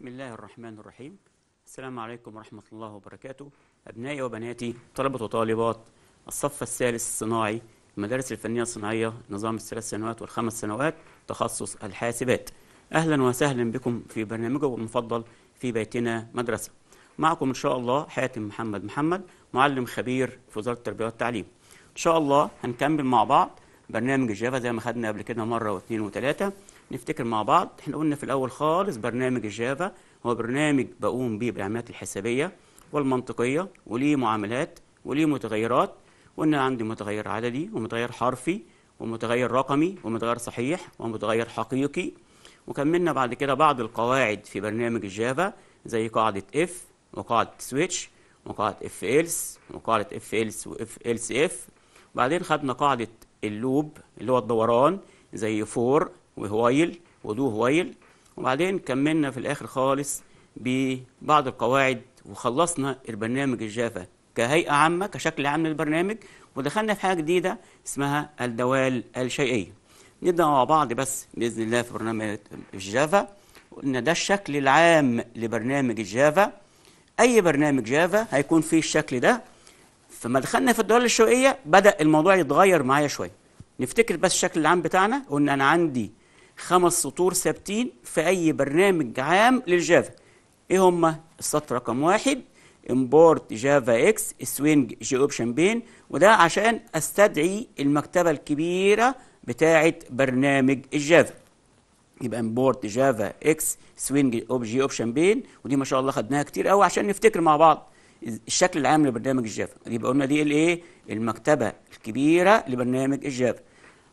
بسم الله الرحمن الرحيم السلام عليكم ورحمة الله وبركاته أبنائي وبناتي طلبة وطالبات الصف الثالث الصناعي المدارس الفنية الصناعية نظام الثلاث سنوات والخمس سنوات تخصص الحاسبات أهلا وسهلا بكم في برنامجه المفضل في بيتنا مدرسة معكم إن شاء الله حاتم محمد محمد معلم خبير في وزارة التربية والتعليم إن شاء الله هنكمل مع بعض برنامج الجافا زي ما خدنا قبل كده مرة واثنين وثلاثة نفتكر مع بعض احنا قلنا في الاول خالص برنامج الجافا هو برنامج بقوم بيه بالعمليات الحسابيه والمنطقيه وليه معاملات وليه متغيرات وقلنا عندي متغير عددي ومتغير حرفي ومتغير رقمي ومتغير صحيح ومتغير حقيقي وكملنا بعد كده بعض القواعد في برنامج الجافا زي قاعده اف وقاعده سويتش وقاعده اف الس وقاعده اف الس واف الس اف وبعدين خدنا قاعده اللوب اللي هو الدوران زي فور وهويل ودو هويل وبعدين كملنا في الآخر خالص ببعض القواعد وخلصنا البرنامج الجافا كهيئة عامة كشكل عام للبرنامج ودخلنا في حاجة جديدة اسمها الدوال الشيئية نبدأ مع بعض بس بإذن الله في برنامج الجافا قلنا ده الشكل العام لبرنامج الجافا أي برنامج جافا هيكون فيه الشكل ده فما دخلنا في الدوال الشيئية بدأ الموضوع يتغير معايا شوية نفتكر بس الشكل العام بتاعنا قلنا أنا عندي خمس سطور ثابتين في أي برنامج عام للجافا إيه هما؟ السطر رقم واحد امبورت جافا اكس سوينج جي اوبشن بين وده عشان استدعي المكتبه الكبيره بتاعه برنامج الجافا يبقى امبورت جافا اكس سوينج جي اوبشن بين ودي ما شاء الله خدناها كتير قوي عشان نفتكر مع بعض الشكل العام لبرنامج الجافا يبقى قلنا دي الايه المكتبه الكبيره لبرنامج الجافا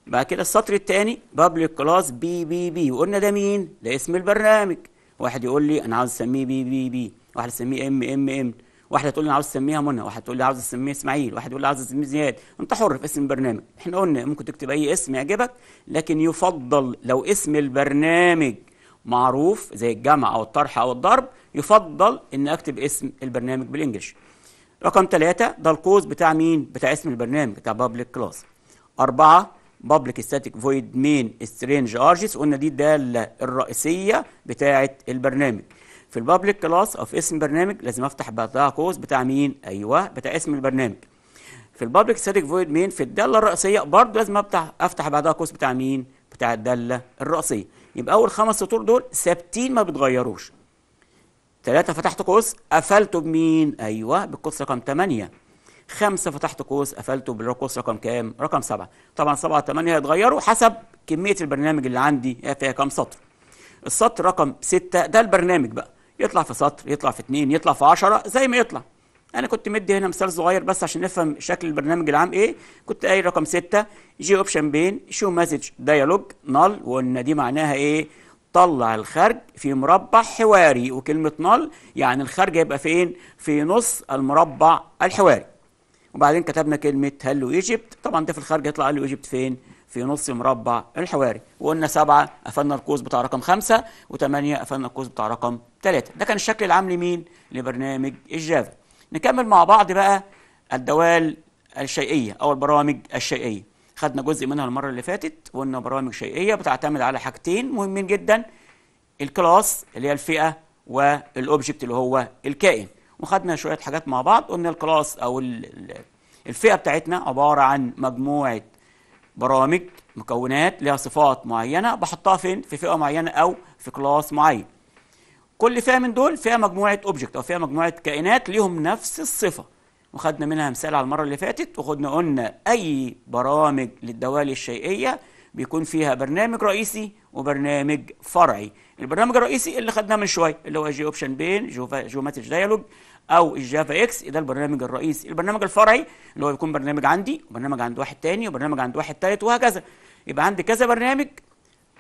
بعد كده السطر الثاني بابليك كلاس بي بي بي وقلنا ده مين ده اسم البرنامج واحد يقول لي انا عاوز اسميه بي بي بي واحد اسميه ام ام ام واحده تقول لي انا عاوز اسميها منى واحد تقول لي عاوز اسميه اسماعيل واحد يقول لي عاوز اسميه زياد انت حر في اسم البرنامج احنا قلنا ممكن تكتب اي اسم يعجبك لكن يفضل لو اسم البرنامج معروف زي الجمع او الطرح او الضرب يفضل ان اكتب اسم البرنامج بالانجلش رقم ثلاثة ده القوس بتاع مين بتاع اسم البرنامج بتاع بابليك كلاس أربعة بابليك ستاتيك فويد مين سترينج ارجس قلنا دي الداله الرئيسيه بتاعه البرنامج في البابليك كلاس او في اسم برنامج لازم افتح بتاع كوز بتاع مين ايوه بتاع اسم البرنامج في البابليك ستاتيك فويد مين في الداله الرئيسيه برضه لازم افتح افتح بعدها قوس بتاع مين بتاع الداله الرئيسيه يبقى اول خمس سطور دول ثابتين ما بتغيروش ثلاثة فتحت قوس قفلته بمين؟ أيوه بالقوس رقم 8 خمسة فتحت قوس قفلته بالقوس رقم كام رقم سبعة طبعا سبعة ثمانية هيتغيروا حسب كمية البرنامج اللي عندي فيها كام سطر السطر رقم ستة ده البرنامج بقى يطلع في سطر يطلع في اتنين يطلع في عشرة زي ما يطلع انا كنت مدي هنا مثال صغير بس عشان نفهم شكل البرنامج العام ايه كنت قايل رقم سته جي اوبشن بين شو مسج دايالوج نال وقلنا دي معناها ايه طلع الخرج في مربع حواري وكلمه نال يعني الخرج هيبقى فين في نص المربع الحواري وبعدين كتبنا كلمه هلو ايجيبت طبعا ده في الخارج هيطلع هلو ايجيبت فين في نص مربع الحواري وقلنا سبعة قفلنا القوس بتاع رقم خمسة وثمانية قفلنا القوس بتاع رقم ثلاثة ده كان الشكل العام لمين لبرنامج الجافا نكمل مع بعض بقى الدوال الشيئية أو البرامج الشيئية خدنا جزء منها المرة اللي فاتت وقلنا برامج شيئية بتعتمد على حاجتين مهمين جدا الكلاس اللي هي الفئة والأوبجكت اللي هو الكائن وخدنا شويه حاجات مع بعض قلنا الكلاس او الفئه بتاعتنا عباره عن مجموعه برامج مكونات لها صفات معينه بحطها فين في فئه معينه او في كلاس معين كل فئه من دول فيها مجموعه اوبجكت او فيها مجموعه كائنات ليهم نفس الصفه وخدنا منها مثال على المره اللي فاتت وخدنا قلنا اي برامج للدوالي الشيئيه بيكون فيها برنامج رئيسي وبرنامج فرعي البرنامج الرئيسي اللي خدناه من شويه اللي هو جي اوبشن بين جيوماتيك ديالوج او الجافا اكس ده البرنامج الرئيسي البرنامج الفرعي اللي هو بيكون برنامج عندي وبرنامج عند واحد تاني وبرنامج عند واحد تالت وهكذا يبقى عندي كذا برنامج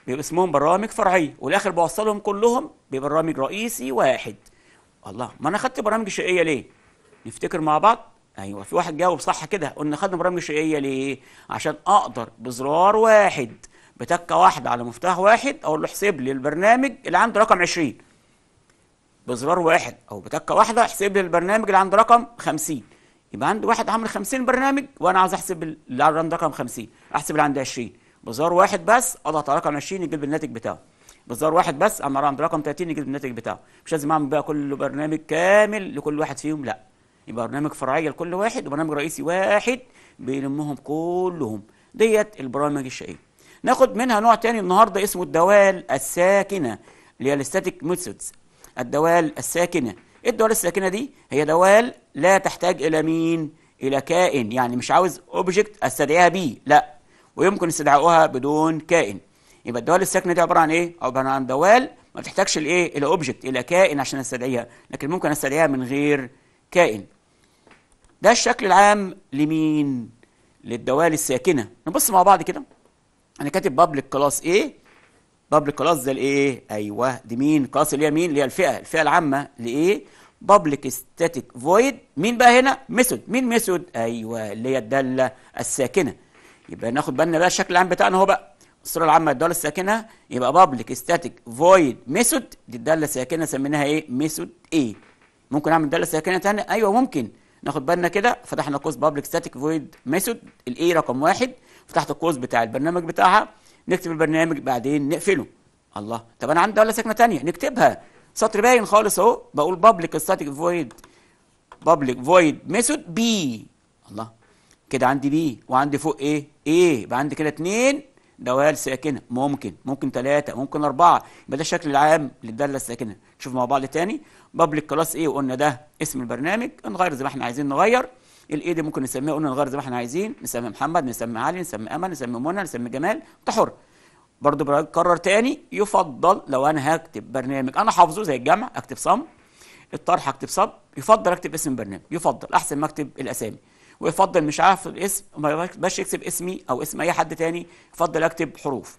بيبقى اسمهم برامج فرعيه والاخر بوصلهم كلهم ببرنامج رئيسي واحد الله ما انا خدت برامج شيئيه ليه نفتكر مع بعض ايوه في واحد جاوب صح كده قلنا خدنا برامج شيئيه ليه عشان اقدر بزرار واحد بتكه واحده على مفتاح واحد اقول له احسب لي البرنامج اللي عنده رقم 20 بزرار واحد او بتكه واحده احسب لي البرنامج اللي عنده رقم 50 يبقى عندي واحد عامل 50 برنامج وانا عاوز احسب اللي عنده رقم 50 احسب اللي عنده 20 بزرار واحد بس اضغط على رقم 20 يجيب الناتج بتاعه بزرار واحد بس اما عند رقم 30 يجيب الناتج بتاعه مش لازم اعمل بقى كل برنامج كامل لكل واحد فيهم لا يبقى برنامج فرعيه لكل واحد وبرنامج رئيسي واحد بيلمهم كلهم ديت البرامج الشقيه ناخد منها نوع تاني النهارده اسمه الدوال الساكنه اللي هي الاستاتيك ميثودز الدوال الساكنه ايه الدوال الساكنه دي هي دوال لا تحتاج الى مين الى كائن يعني مش عاوز اوبجكت استدعيها بيه لا ويمكن استدعاؤها بدون كائن يبقى الدوال الساكنه دي عباره عن ايه عباره عن دوال ما بتحتاجش لايه الى اوبجكت إيه؟ الى كائن عشان استدعيها لكن ممكن استدعيها من غير كائن ده الشكل العام لمين للدوال الساكنه نبص مع بعض كده انا كاتب بابليك كلاس ايه بابليك كلاس ده الايه ايوه دي مين كلاس اللي هي مين اللي هي الفئه الفئه العامه لايه بابليك ستاتيك فويد مين بقى هنا ميثود مين ميثود ايوه اللي هي الداله الساكنه يبقى ناخد بالنا بقى الشكل العام بتاعنا اهو بقى الصوره العامه الداله الساكنه يبقى بابليك ستاتيك فويد ميثود دي الداله الساكنه سميناها ايه ميثود ايه ممكن اعمل داله ساكنه ثانيه ايوه ممكن ناخد بالنا كده فتحنا قوس بابليك ستاتيك فويد ميثود الاي رقم واحد فتحت القوس بتاع البرنامج بتاعها نكتب البرنامج بعدين نقفله الله طب انا عندي ولا سكنه ثانيه نكتبها سطر باين خالص اهو بقول بابليك ستاتيك فويد بابليك فويد ميثود بي الله كده عندي بي وعندي فوق ايه ايه يبقى عندي كده اتنين دوال ساكنه ممكن ممكن ثلاثه ممكن اربعه يبقى ده الشكل العام للداله الساكنه نشوف مع بعض تاني بابليك كلاس ايه وقلنا ده اسم البرنامج نغير زي ما احنا عايزين نغير الايه دي ممكن نسميها قلنا نغير زي ما احنا عايزين نسمي محمد نسمي علي نسمي امل نسمي منى نسمي جمال انت حر برضه بكرر تاني يفضل لو انا هكتب برنامج انا حافظه زي الجمع اكتب صم الطرح اكتب صب يفضل اكتب اسم برنامج يفضل احسن ما اكتب الاسامي ويفضل مش عارف الاسم ما باش يكتب اسمي او اسم اي حد تاني يفضل اكتب حروف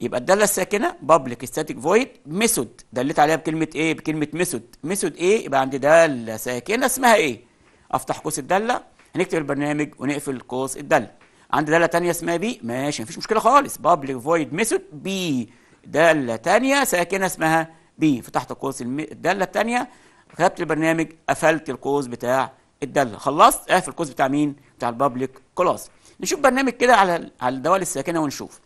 يبقى الداله الساكنه بابليك ستاتيك فويد ميثود دليت عليها بكلمه ايه بكلمه ميثود ميثود ايه يبقى عندي داله ساكنه اسمها ايه افتح قوس الداله هنكتب البرنامج ونقفل قوس الداله عندي داله ثانيه اسمها بي ماشي مفيش مشكله خالص بابليك فويد ميثود بي داله ثانيه ساكنه اسمها بي فتحت قوس الداله الثانيه كتبت البرنامج قفلت القوس بتاع الداله خلصت اقفل القوس بتاع مين بتاع البابليك كلاس نشوف برنامج كده على على الدوال الساكنه ونشوف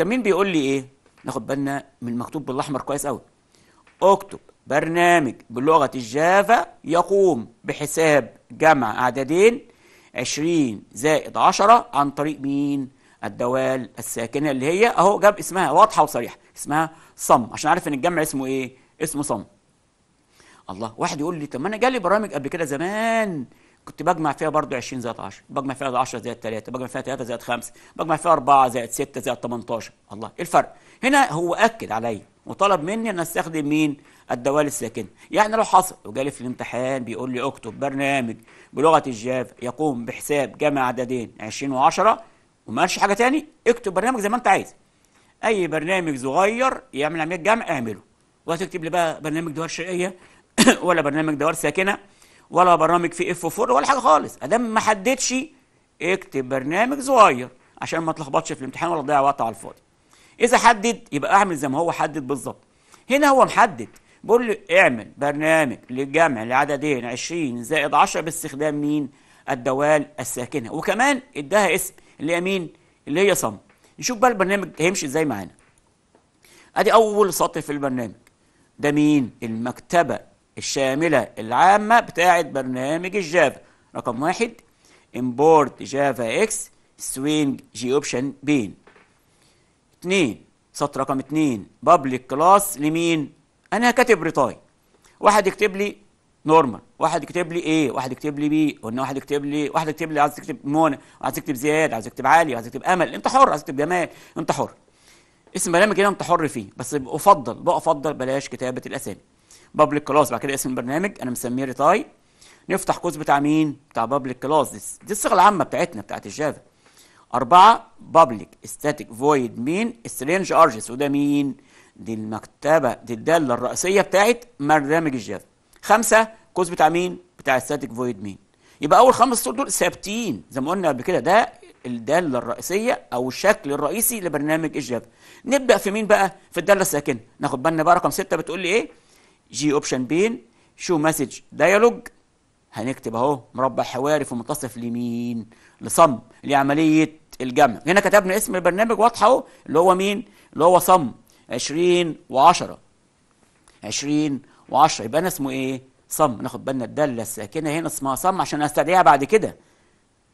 مين بيقول لي ايه ناخد بالنا من المكتوب بالاحمر كويس قوي اكتب برنامج بلغة الجافا يقوم بحساب جمع عددين 20 زائد 10 عن طريق مين؟ الدوال الساكنة اللي هي أهو جاب اسمها واضحة وصريحة اسمها صم عشان عارف إن الجمع اسمه إيه؟ اسمه صم الله واحد يقول لي طب ما أنا جالي برامج قبل كده زمان كنت بجمع فيها برضو 20 زائد 10 بجمع فيها 10 زائد 3 بجمع فيها 3 زائد 5 بجمع فيها 4 زائد 6 زائد 18 الله ايه الفرق هنا هو اكد عليا وطلب مني ان استخدم مين الدوال الساكنه يعني لو حصل وجالي في الامتحان بيقول لي اكتب برنامج بلغه الجافا يقوم بحساب جمع عددين 20 و10 وما قالش حاجه تاني اكتب برنامج زي ما انت عايز اي برنامج صغير يعمل عمليه جمع اعمله وهتكتب لي بقى برنامج دوال شرقيه ولا برنامج دوال ساكنه ولا برنامج فيه اف 4 ولا حاجه خالص ادام ما حددش اكتب برنامج صغير عشان ما تلخبطش في الامتحان ولا تضيع وقت على الفاضي اذا حدد يبقى اعمل زي ما هو حدد بالظبط هنا هو محدد بقول له اعمل برنامج للجمع لعددين 20 زائد 10 باستخدام مين الدوال الساكنه وكمان اداها اسم اللي هي مين اللي هي صم نشوف بقى البرنامج هيمشي ازاي معانا ادي اول سطر في البرنامج ده مين المكتبه الشاملة العامة بتاعة برنامج الجافا رقم واحد import جافا اكس swing جي اوبشن بين اتنين سطر رقم اتنين public كلاس لمين انا كاتب ريتاي واحد يكتب لي نورمال واحد يكتب لي ايه واحد يكتب لي بي قلنا واحد يكتب لي واحد يكتب لي عايز تكتب منى عايز تكتب زياد عايز تكتب عالي عايز تكتب امل انت حر عايز تكتب جمال انت حر اسم برنامج هنا انت حر فيه بس افضل بقى افضل بلاش كتابه الاسامي بابليك كلاس بعد كده اسم البرنامج انا مسميه ريتاي نفتح كوز بتاع مين بتاع بابليك كلاس دي, دي الصيغه العامه بتاعتنا بتاعت الجافا أربعة بابليك ستاتيك فويد مين سترينج أرجس وده مين دي المكتبة دي الدالة الرئيسية بتاعت برنامج الجافا خمسة كوز بتاع مين بتاع ستاتيك فويد مين يبقى أول خمس سطور دول ثابتين زي ما قلنا قبل كده ده الدالة الرئيسية أو الشكل الرئيسي لبرنامج الجافا نبدأ في مين بقى في الدالة الساكنة ناخد بالنا بقى رقم ستة بتقول لي إيه جي اوبشن بين شو مسج ديالوج هنكتب اهو مربع حواري في منتصف اليمين لصم لعمليه الجمع هنا كتبنا اسم البرنامج واضح اهو اللي هو مين اللي هو صم 20 و10 20 و10 يبقى انا اسمه ايه صم ناخد بالنا الداله الساكنه هنا اسمها صم عشان استدعيها بعد كده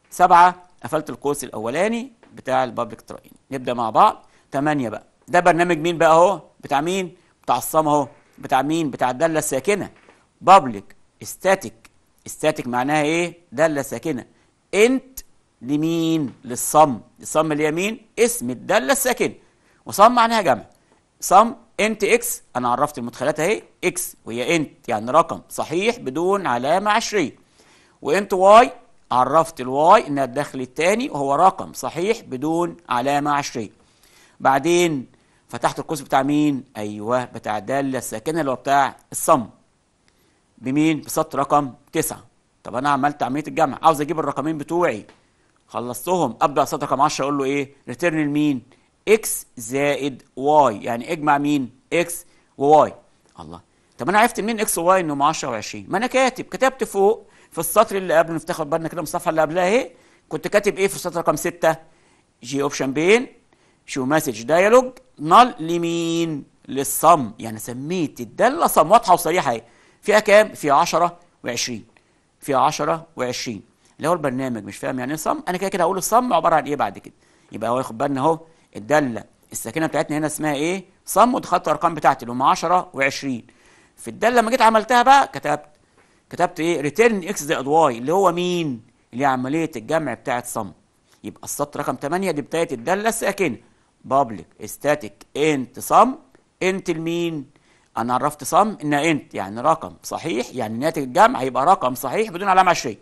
سبعة قفلت القوس الاولاني بتاع البابليك تراين نبدا مع بعض 8 بقى ده برنامج مين بقى اهو بتاع مين بتاع الصم اهو بتاع مين بتاع الداله الساكنه بابليك استاتيك استاتيك معناها ايه داله ساكنه انت لمين للصم الصم اليمين اسم الداله الساكنه وصم معناها جمع صم انت اكس انا عرفت المدخلات اهي اكس وهي انت يعني رقم صحيح بدون علامه عشريه وانت واي عرفت الواي انها الدخل الثاني وهو رقم صحيح بدون علامه عشريه بعدين فتحت القوس بتاع مين ايوه بتاع الداله الساكنه اللي هو بتاع الصم بمين بسط رقم تسعة طب انا عملت عمليه الجمع عاوز اجيب الرقمين بتوعي خلصتهم ابدا سط رقم 10 اقول له ايه ريتيرن لمين اكس زائد واي يعني اجمع مين اكس وواي الله طب انا عرفت منين اكس وواي انهم 10 و20 ما انا كاتب كتبت فوق في السطر اللي قبله نفتح بالنا كده من الصفحه اللي قبلها اهي كنت كاتب ايه في السطر رقم 6 جي اوبشن بين شو مسج دايالوج نال لمين للصم يعني سميت الداله صم واضحه وصريحه اهي فيها كام فيها 10 و20 فيها 10 و20 اللي هو البرنامج مش فاهم يعني ايه صم انا كده كده هقول الصم عباره عن ايه بعد كده يبقى هو ياخد بالنا اهو الداله الساكنه بتاعتنا هنا اسمها ايه صم ودخلت الارقام بتاعتي اللي هم 10 و20 في الداله لما جيت عملتها بقى كتبت كتبت ايه ريتيرن اكس زائد واي اللي هو مين اللي هي عمليه الجمع بتاعت صم يبقى السطر رقم 8 دي بتاعت الداله الساكنه بابليك استاتيك انت صم انت لمين انا عرفت صم انها انت يعني رقم صحيح يعني ناتج الجمع هيبقى رقم صحيح بدون علامه عشريه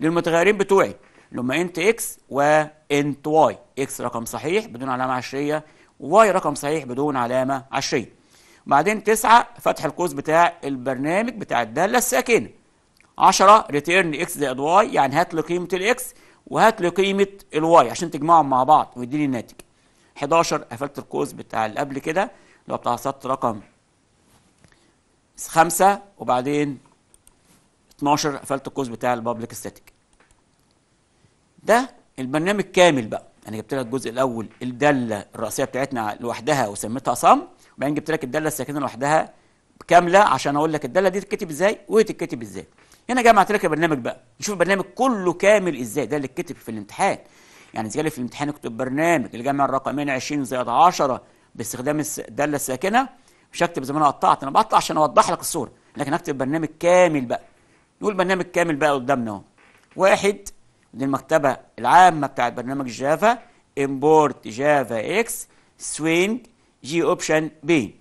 للمتغيرين بتوعي لما انت اكس وانت واي اكس رقم صحيح بدون علامه عشريه واي رقم صحيح بدون علامه عشريه وبعدين تسعة فتح القوس بتاع البرنامج بتاع الداله الساكنه 10 ريتيرن اكس زائد واي يعني هات لي قيمه الاكس وهات لي قيمه الواي عشان تجمعهم مع بعض ويديني الناتج 11 قفلت القوس بتاع اللي قبل كده اللي هو بتاع سط رقم 5 وبعدين 12 قفلت القوس بتاع البابليك ستاتيك ده البرنامج كامل بقى انا جبت لك الجزء الاول الداله الرئيسيه بتاعتنا لوحدها وسميتها صم وبعدين جبت لك الداله الساكنه لوحدها كامله عشان اقول لك الداله دي تتكتب ازاي وتتكتب ازاي هنا جمعت لك البرنامج بقى نشوف البرنامج كله كامل ازاي ده اللي اتكتب في الامتحان يعني جالي في الامتحان اكتب برنامج الجمع الرقمين 20 زائد 10 باستخدام الداله الساكنه مش هكتب زي ما انا قطعت انا بقطع عشان اوضح لك الصوره لكن اكتب برنامج كامل بقى نقول برنامج كامل بقى قدامنا اهو واحد دي المكتبه العامه بتاعت برنامج جافا امبورت جافا اكس سوينج جي اوبشن بي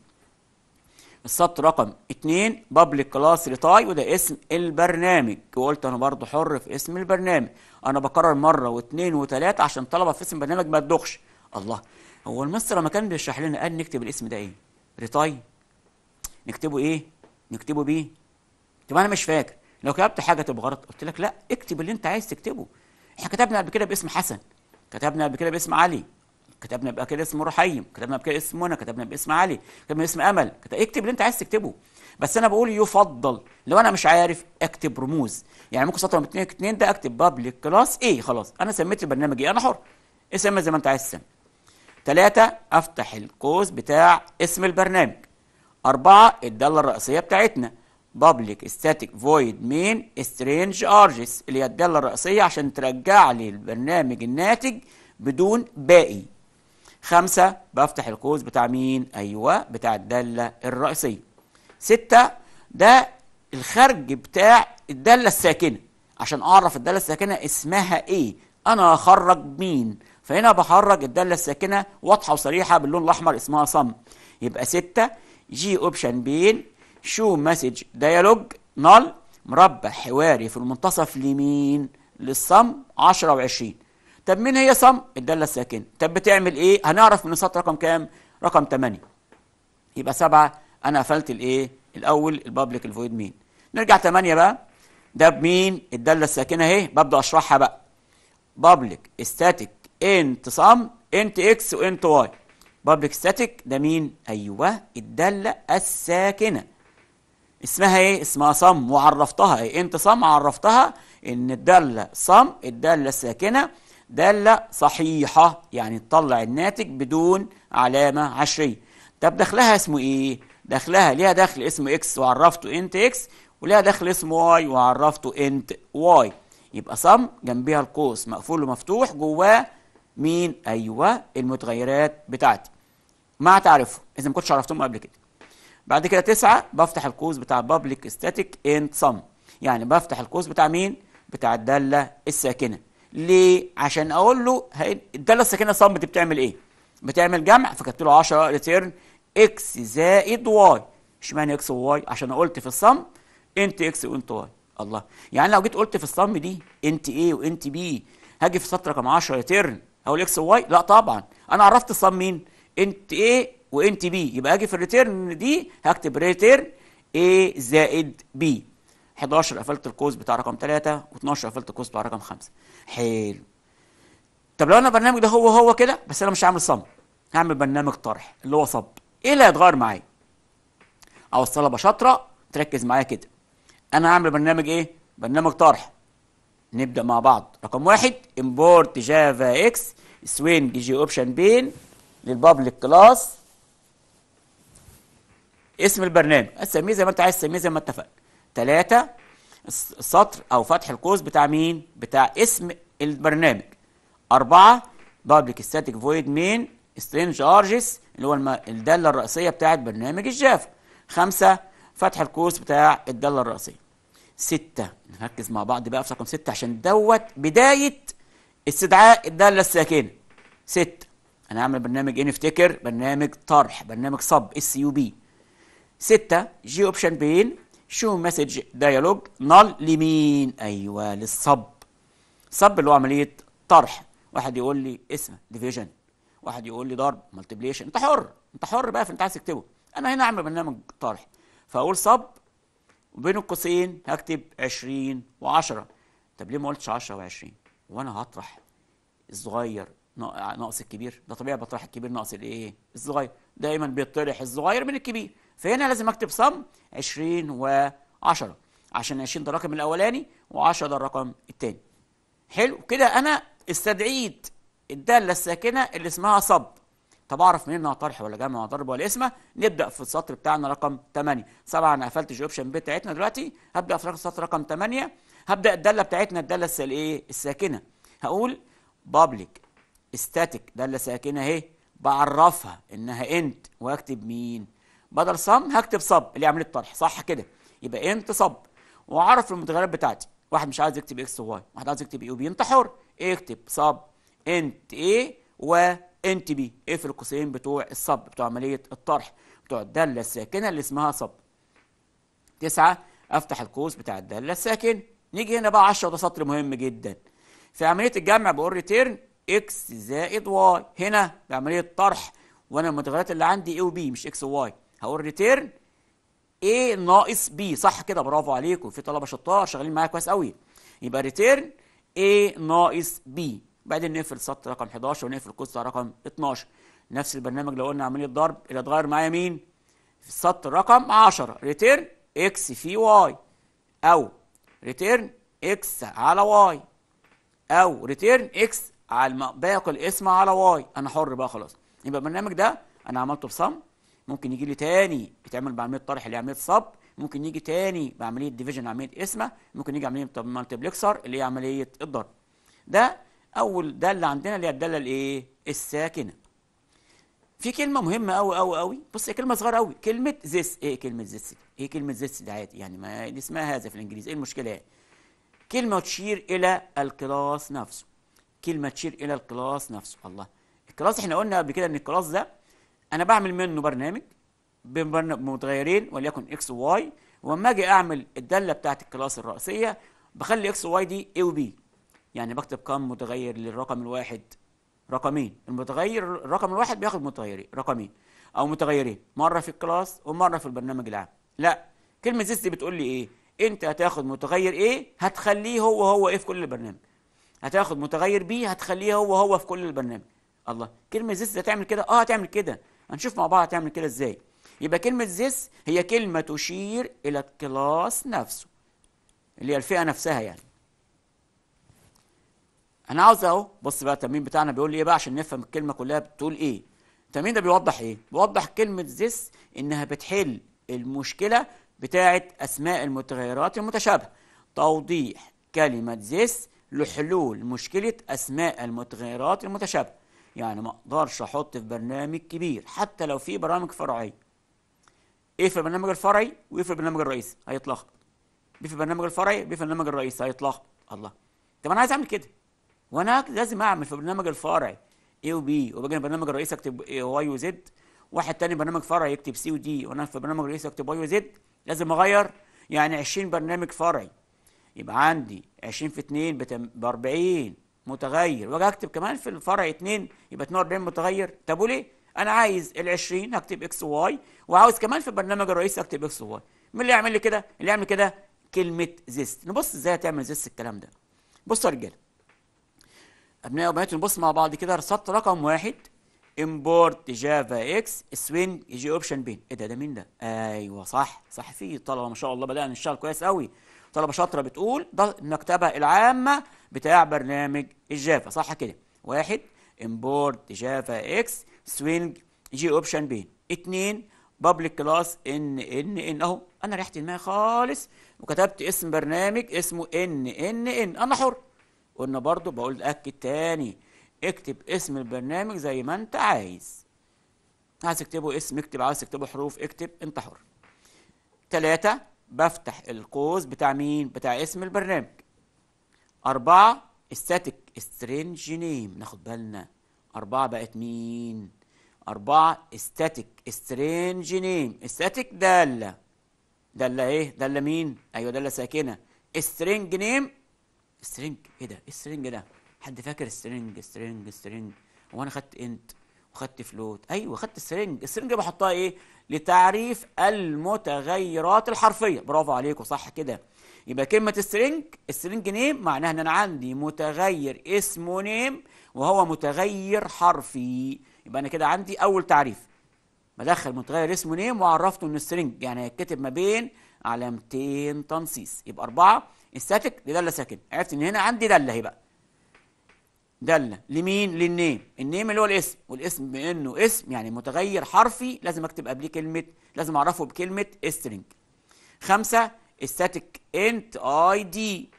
السطر رقم 2 بابليك كلاس ريتاي وده اسم البرنامج وقلت انا برضو حر في اسم البرنامج انا بكرر مره واثنين وثلاثه عشان طلبه في اسم برنامج ما تدخش الله هو المستر لما كان بيشرح لنا قال نكتب الاسم ده ايه ريتاي نكتبه ايه نكتبه بيه طب انا مش فاكر لو كتبت حاجه تبقى غلط قلت لك لا اكتب اللي انت عايز تكتبه احنا كتبنا قبل كده باسم حسن كتبنا قبل كده باسم علي كتبنا بقى كده اسم رحيم كتبنا بقى كده اسم منى كتبنا باسم علي كتبنا باسم امل كتب... اكتب اللي انت عايز تكتبه بس انا بقول يفضل لو انا مش عارف اكتب رموز يعني ممكن سطر 2 2 ده اكتب بابليك كلاس ايه خلاص انا سميت البرنامج ايه انا حر اسمي زي ما انت عايز تسمي ثلاثة افتح القوس بتاع اسم البرنامج أربعة الداله الرئيسيه بتاعتنا بابليك ستاتيك فويد مين سترينج ارجس اللي هي الداله الرئيسيه عشان ترجع لي البرنامج الناتج بدون باقي خمسة بفتح القوس بتاع مين؟ أيوة بتاع الدالة الرئيسية ستة ده الخرج بتاع الدالة الساكنة عشان أعرف الدالة الساكنة اسمها إيه أنا هخرج مين فهنا بخرج الدالة الساكنة واضحة وصريحة باللون الأحمر اسمها صم يبقى ستة جي أوبشن بين شو مسج ديالوج نال مربع حواري في المنتصف لمين للصم 10 و20 طب مين هي صم الداله الساكنه طب بتعمل ايه هنعرف من السطر رقم كام رقم 8 يبقى 7 انا قفلت الايه الاول البابليك الفويد مين نرجع 8 بقى ده بمين الداله الساكنه اهي ببدا اشرحها بقى بابليك ستاتيك انت صم انت اكس وانت واي بابليك ستاتيك ده مين ايوه الداله الساكنه اسمها ايه اسمها صم وعرفتها ايه انت صم عرفتها ان الداله صم الداله الساكنه داله صحيحه يعني تطلع الناتج بدون علامه عشريه طب دخلها اسمه ايه دخلها ليها دخل اسمه اكس وعرفته انت اكس وليها دخل اسمه واي وعرفته انت واي يبقى صم جنبها القوس مقفول ومفتوح جواه مين ايوه المتغيرات بتاعتي مع تعريفهم اذا ما كنتش عرفتهم قبل كده بعد كده تسعة بفتح القوس بتاع بابليك ستاتيك انت صم يعني بفتح القوس بتاع مين بتاع الداله الساكنه ليه عشان اقول له الداله الساكنه صم دي بتعمل ايه بتعمل جمع فكتب له 10 ريتيرن اكس زائد واي اشمعنى اكس وواي عشان انا قلت في الصم انت اكس وانت واي الله يعني لو جيت قلت في الصم دي انت ايه وانت بي هاجي في سطر رقم 10 يا ترن هقول اكس وواي لا طبعا انا عرفت الصم مين انت ايه وانت بي يبقى اجي في الريتيرن دي هكتب ريتيرن ايه زائد بي 11 قفلت القوس بتاع رقم 3 و12 قفلت القوس بتاع رقم 5 حلو طب لو انا البرنامج ده هو هو كده بس انا مش هعمل صم هعمل برنامج طرح اللي هو صب ايه اللي هيتغير معايا او الطلبه شاطره تركز معايا كده انا هعمل برنامج ايه برنامج طرح نبدا مع بعض رقم واحد امبورت جافا اكس سوينج جي اوبشن بين للبابليك كلاس اسم البرنامج اسميه زي ما انت عايز تسميه زي ما اتفقنا ثلاثة السطر او فتح القوس بتاع مين بتاع اسم البرنامج أربعة بابليك ستاتيك فويد مين سترينج ارجس اللي هو الدالة الرئيسية بتاعة برنامج الجافا خمسة فتح القوس بتاع الدالة الرئيسية ستة نركز مع بعض بقى في رقم ستة عشان دوت بداية استدعاء الدالة الساكنة ستة أنا هعمل برنامج إيه نفتكر برنامج طرح برنامج صب اس يو بي ستة جي أوبشن بين شو مسج ديالوج نال لمين أيوه للصب صب اللي هو عملية طرح واحد يقول لي اسمه ديفيجن واحد يقول لي ضرب مالتيبليشن انت حر انت حر بقى في انت عايز تكتبه انا هنا اعمل برنامج طرح فاقول صب وبين القوسين هكتب 20 و10 طب ليه ما قلتش 10 و20 وانا هطرح الصغير ناقص الكبير ده طبيعي بطرح الكبير ناقص الايه الصغير دايما بيطرح الصغير من الكبير فهنا لازم اكتب صم 20 و10 عشان 20 ده الرقم الاولاني و10 ده الرقم الثاني حلو كده انا استدعيت الداله الساكنه اللي اسمها صب طب اعرف منين انها طرح ولا جمع ولا ضرب ولا اسمه نبدا في السطر بتاعنا رقم 8 طبعا انا قفلت الاوبشن بتاعتنا دلوقتي هبدا في السطر رقم 8 هبدا الداله بتاعتنا الداله الايه الساكنه هقول بابليك استاتيك داله ساكنه اهي بعرفها انها انت وهكتب مين بدل صم هكتب صب اللي عمليه الطرح صح كده يبقى انت صب واعرف المتغيرات بتاعتي واحد مش عايز يكتب اكس وواي واحد عايز يكتب اي وبي انت حر اكتب صب انت اي وانت ايه اقفل القوسين بتوع الصب بتوع عملية الطرح بتوع الدالة الساكنة اللي اسمها صب تسعة افتح القوس بتاع الدالة الساكنة نيجي هنا بقى 10 وده سطر مهم جدا في عملية الجمع بقول ريتيرن اكس زائد واي هنا بعملية طرح وانا المتغيرات اللي عندي اي وبي مش اكس وواي هقول ريتيرن اي ناقص بي صح كده برافو عليكم في طلبه شطار شغالين معايا كويس قوي يبقى ريتيرن اي ناقص بي وبعدين نقفل سطر رقم 11 ونقفل قصه رقم 12 نفس البرنامج لو قلنا عمليه ضرب اللي هتغير معايا مين في السطر رقم 10 ريتيرن اكس في واي او ريتيرن اكس على واي او ريتيرن اكس على باقي الاسم على واي انا حر بقى خلاص يبقى البرنامج ده انا عملته بصم ممكن يجي لي تاني يتعمل بعمليه طرح اللي هي عمليه صب ممكن يجي تاني بعمليه ديفيجن عمليه قسمه ممكن يجي عمليه مالتيبلكسر اللي هي عمليه الضرب ده اول داله عندنا اللي هي الداله الايه الساكنه في كلمه مهمه قوي قوي قوي بص هي كلمه صغيره قوي كلمه ذس ايه كلمه ذس ايه كلمه ذس ده عادي يعني ما دي اسمها هذا في الانجليزي ايه المشكله يعني كلمه تشير الى الكلاس نفسه كلمه تشير الى الكلاس نفسه الله الكلاس احنا قلنا قبل كده ان الكلاس ده انا بعمل منه برنامج بمتغيرين وليكن اكس وواي واما اجي اعمل الداله بتاعت الكلاس الرئيسيه بخلي اكس وواي دي اي وبي يعني بكتب كم متغير للرقم الواحد رقمين المتغير الرقم الواحد بياخد متغيرين رقمين او متغيرين مره في الكلاس ومره في البرنامج العام لا كلمه زيست بتقول لي ايه انت هتاخد متغير ايه هتخليه هو هو ايه في كل البرنامج هتاخد متغير بي هتخليه هو هو في كل البرنامج الله كلمه زيست هتعمل كده اه هتعمل كده هنشوف مع بعض هتعمل كده ازاي يبقى كلمه زيس هي كلمه تشير الى الكلاس نفسه اللي هي الفئه نفسها يعني انا عاوز اهو بص بقى التمرين بتاعنا بيقول لي ايه بقى عشان نفهم الكلمه كلها بتقول ايه التمرين ده بيوضح ايه بيوضح كلمه ذس انها بتحل المشكله بتاعه اسماء المتغيرات المتشابهه توضيح كلمه ذس لحلول مشكله اسماء المتغيرات المتشابهه يعني ما اقدرش احط في برنامج كبير حتى لو في برامج فرعيه ايه في البرنامج الفرعي وايه في البرنامج الرئيسي هيتلخبط بيه في البرنامج الفرعي بيه في البرنامج الرئيسي هيتلخبط الله طب انا عايز اعمل كده وانا لازم اعمل في البرنامج الفرعي و وبي وباجي البرنامج الرئيسي اكتب واي وزد واحد تاني برنامج فرعي يكتب سي ودي وانا في البرنامج الرئيسي اكتب واي وزد لازم اغير يعني 20 برنامج فرعي يبقى عندي 20 في 2 ب 40 متغير واجي اكتب كمان في الفرع 2 يبقى 42 متغير طب وليه؟ انا عايز ال 20 هكتب اكس واي وعاوز كمان في البرنامج الرئيسي اكتب اكس واي مين اللي يعمل لي كده؟ اللي يعمل كده كلمه زيست نبص ازاي هتعمل زيست الكلام ده بصوا يا رجاله أبنائي وبنات نبص مع بعض كده رصدت رقم واحد امبورت جافا اكس سوين يجي اوبشن بين ايه ده ده مين ده ايوه صح صح في طلبه ما شاء الله بدانا نشتغل كويس قوي طلبه شاطره بتقول ده المكتبه العامه بتاع برنامج الجافا صح كده واحد امبورت جافا اكس سوينج جي اوبشن بين اتنين بابليك كلاس ان ان ان اهو انا ريحت دماغي خالص وكتبت اسم برنامج اسمه ان ان ان انا حر قلنا برضو بقول أكد تاني اكتب اسم البرنامج زي ما انت عايز عايز تكتبه اسم اكتب عايز تكتبه حروف اكتب انت حر تلاتة بفتح القوس بتاع مين بتاع اسم البرنامج أربعة استاتيك سترينج نيم ناخد بالنا أربعة بقت مين أربعة استاتيك سترينج نيم استاتيك دالة دالة إيه دالة مين أيوة دالة ساكنة سترينج نيم سترينج ايه ده ايه السترينج ده حد فاكر سترينج سترينج سترينج وانا خدت انت وخدت فلوت ايوه خدت سترينج السترينج بحطها ايه لتعريف المتغيرات الحرفيه برافو عليكم صح كده يبقى كلمه سترينج سترينج نيم معناها ان انا عندي متغير اسمه نيم وهو متغير حرفي يبقى انا كده عندي اول تعريف بدخل متغير اسمه نيم وعرفته ان سترينج يعني هيتكتب ما بين علامتين تنصيص يبقى أربعة الساتك لداله ساكن عرفت ان هنا عندي داله اهي بقى داله لمين للنيم النيم اللي هو الاسم والاسم بانه اسم يعني متغير حرفي لازم اكتب قبليه كلمه لازم اعرفه بكلمه string خمسة الستاتيك انت اي دي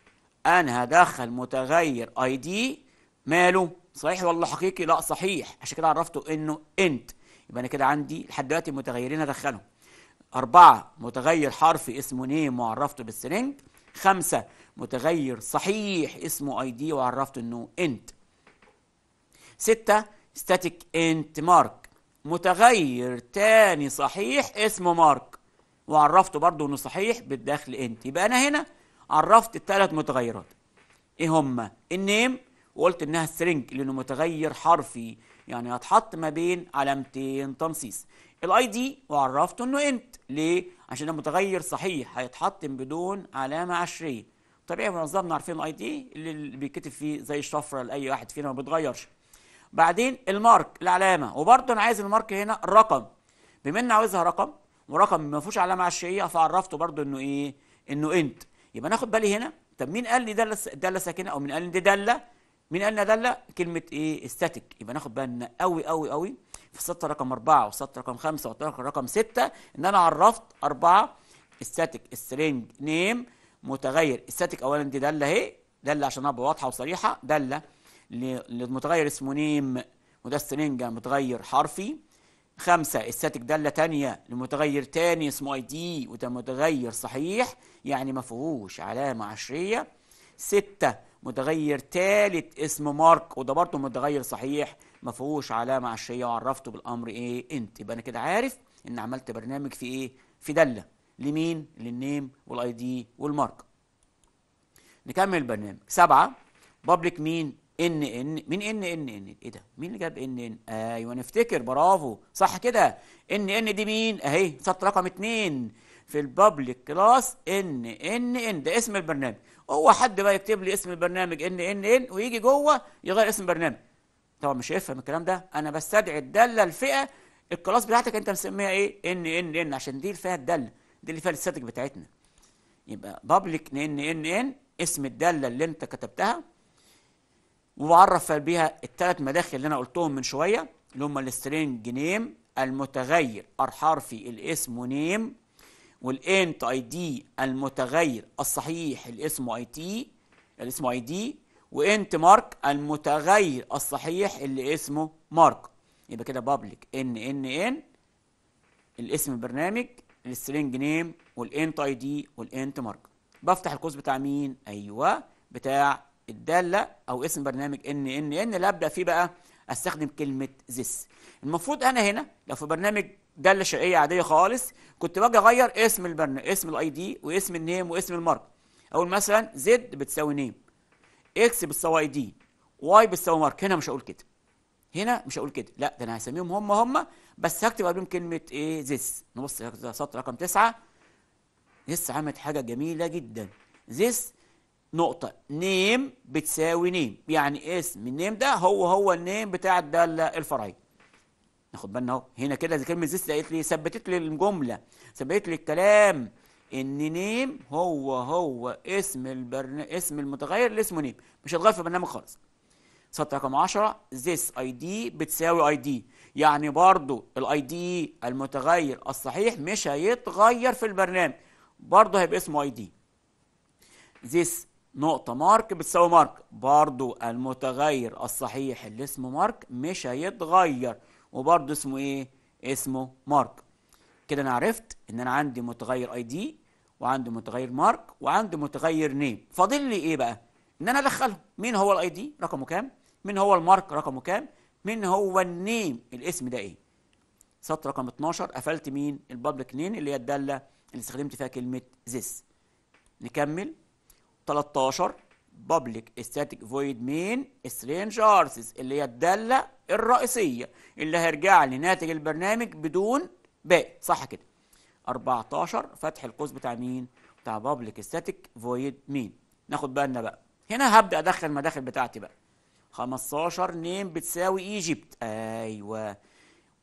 انا هدخل متغير اي دي ماله صحيح والله حقيقي لا صحيح عشان كده عرفته انه انت يبقى انا كده عندي لحد دلوقتي متغيرين هدخلهم أربعة متغير حرفي اسمه نيم وعرفته بالسترنج خمسة متغير صحيح اسمه اي دي وعرفته انه انت ستة static انت مارك متغير تاني صحيح اسمه مارك وعرفته برضه انه صحيح بالدخل انت يبقى انا هنا عرفت الثلاث متغيرات ايه هما النيم وقلت انها string لانه متغير حرفي يعني هتحط ما بين علامتين تنصيص الاي دي وعرفته انه انت ليه عشان ده متغير صحيح هيتحطم بدون علامه عشريه طبيعي ايه، معظمنا عارفين الاي دي اللي بيتكتب فيه زي الشفره لاي واحد فينا ما بيتغيرش بعدين المارك العلامه وبرده انا عايز المارك هنا رقم بما اني عاوزها رقم ورقم ما فيهوش علامه عشريه فعرفته برده انه ايه انه انت يبقى ناخد بالي هنا طب مين قال لي داله داله ساكنه او مين قال لي دي داله مين قال لنا داله كلمه ايه استاتيك يبقى ناخد بالنا قوي قوي قوي في السته رقم أربعة والسته رقم خمسة والسطر رقم ستة إن أنا عرفت أربعة الستاتيك سترينج نيم متغير الستاتيك أولا دي دالة أهي دالة عشان أبقى واضحة وصريحة دالة لمتغير اسمه نيم وده سترينج متغير حرفي خمسة الستاتيك دالة تانية لمتغير تاني اسمه اي دي وده متغير صحيح يعني ما فيهوش علامة عشرية ستة متغير تالت اسمه مارك وده برضه متغير صحيح ما فيهوش علامه على الشيء وعرفته بالامر ايه انت يبقى انا كده عارف ان عملت برنامج في ايه في داله لمين للنيم والاي دي والمارك نكمل البرنامج سبعة بابليك مين ان ان مين ان ان ان ايه ده مين اللي جاب ان ان ايوه نفتكر برافو صح كده ان ان دي مين اهي سطر رقم اتنين في البابليك كلاس ان ان ان ده اسم البرنامج هو حد بقى يكتب لي اسم البرنامج ان ان ان ويجي جوه يغير اسم البرنامج طبعا مش هيفهم الكلام ده انا بستدعي الداله الفئه الكلاس بتاعتك انت مسميها ايه ان ان ان عشان دي اللي فيها الداله دي اللي فيها الاستاتيك بتاعتنا يبقى بابليك ان ان ان اسم الداله اللي انت كتبتها وبعرف بيها الثلاث مداخل اللي انا قلتهم من شويه اللي هم السترنج نيم المتغير الحرفي الاسم نيم والانت اي دي المتغير الصحيح الاسم اي تي الاسم اي دي وانت مارك المتغير الصحيح اللي اسمه مارك يبقى كده بابليك ان ان ان الاسم البرنامج السترينج نيم والانت اي دي والانت مارك بفتح القوس بتاع مين ايوه بتاع الداله او اسم برنامج ان ان ان اللي ابدا فيه بقى استخدم كلمه ذس المفروض انا هنا لو في برنامج داله شرقيه عاديه خالص كنت باجي اغير اسم البرنامج اسم الاي دي واسم النيم واسم المارك اقول مثلا زد بتساوي نيم اكس بتساوي اي دي واي بتساوي مارك هنا مش هقول كده هنا مش هقول كده لا ده انا هسميهم هم هم بس هكتب قبلهم كلمه ايه ذس نبص سطر رقم تسعة زيس عملت حاجه جميله جدا ذس نقطه نيم بتساوي نيم يعني اسم النيم ده هو هو النيم بتاع الداله الفرعيه ناخد بالنا اهو هنا كده كلمه ذس لقيت لي ثبتت لي الجمله ثبتت لي الكلام ان نيم هو هو اسم البرنا... اسم المتغير اللي اسمه نيم مش هيتغير في البرنامج خالص سطر رقم 10 this id بتساوي id يعني برضو الاي دي المتغير الصحيح مش هيتغير في البرنامج برضو هيبقى اسمه اي دي this نقطة مارك بتساوي مارك برضو المتغير الصحيح اللي اسمه مارك مش هيتغير وبرضو اسمه ايه؟ اسمه مارك كده انا عرفت ان انا عندي متغير اي دي وعنده متغير مارك وعنده متغير نيم فاضل لي ايه بقى ان انا ادخلهم مين هو الاي دي رقمه كام مين هو المارك رقمه كام مين هو النيم الاسم ده ايه سطر رقم 12 قفلت مين البابليك نين اللي هي الداله اللي استخدمت فيها كلمه ذس نكمل 13 بابليك ستاتيك فويد مين سترينج ارسز اللي هي الداله الرئيسيه اللي هيرجع لي ناتج البرنامج بدون باقي صح كده 14 فتح القوس بتاع مين بتاع بابليك ستاتيك فويد مين ناخد بالنا بقى هنا هبدا ادخل المداخل بتاعتي بقى 15 نيم بتساوي ايجيبت ايوه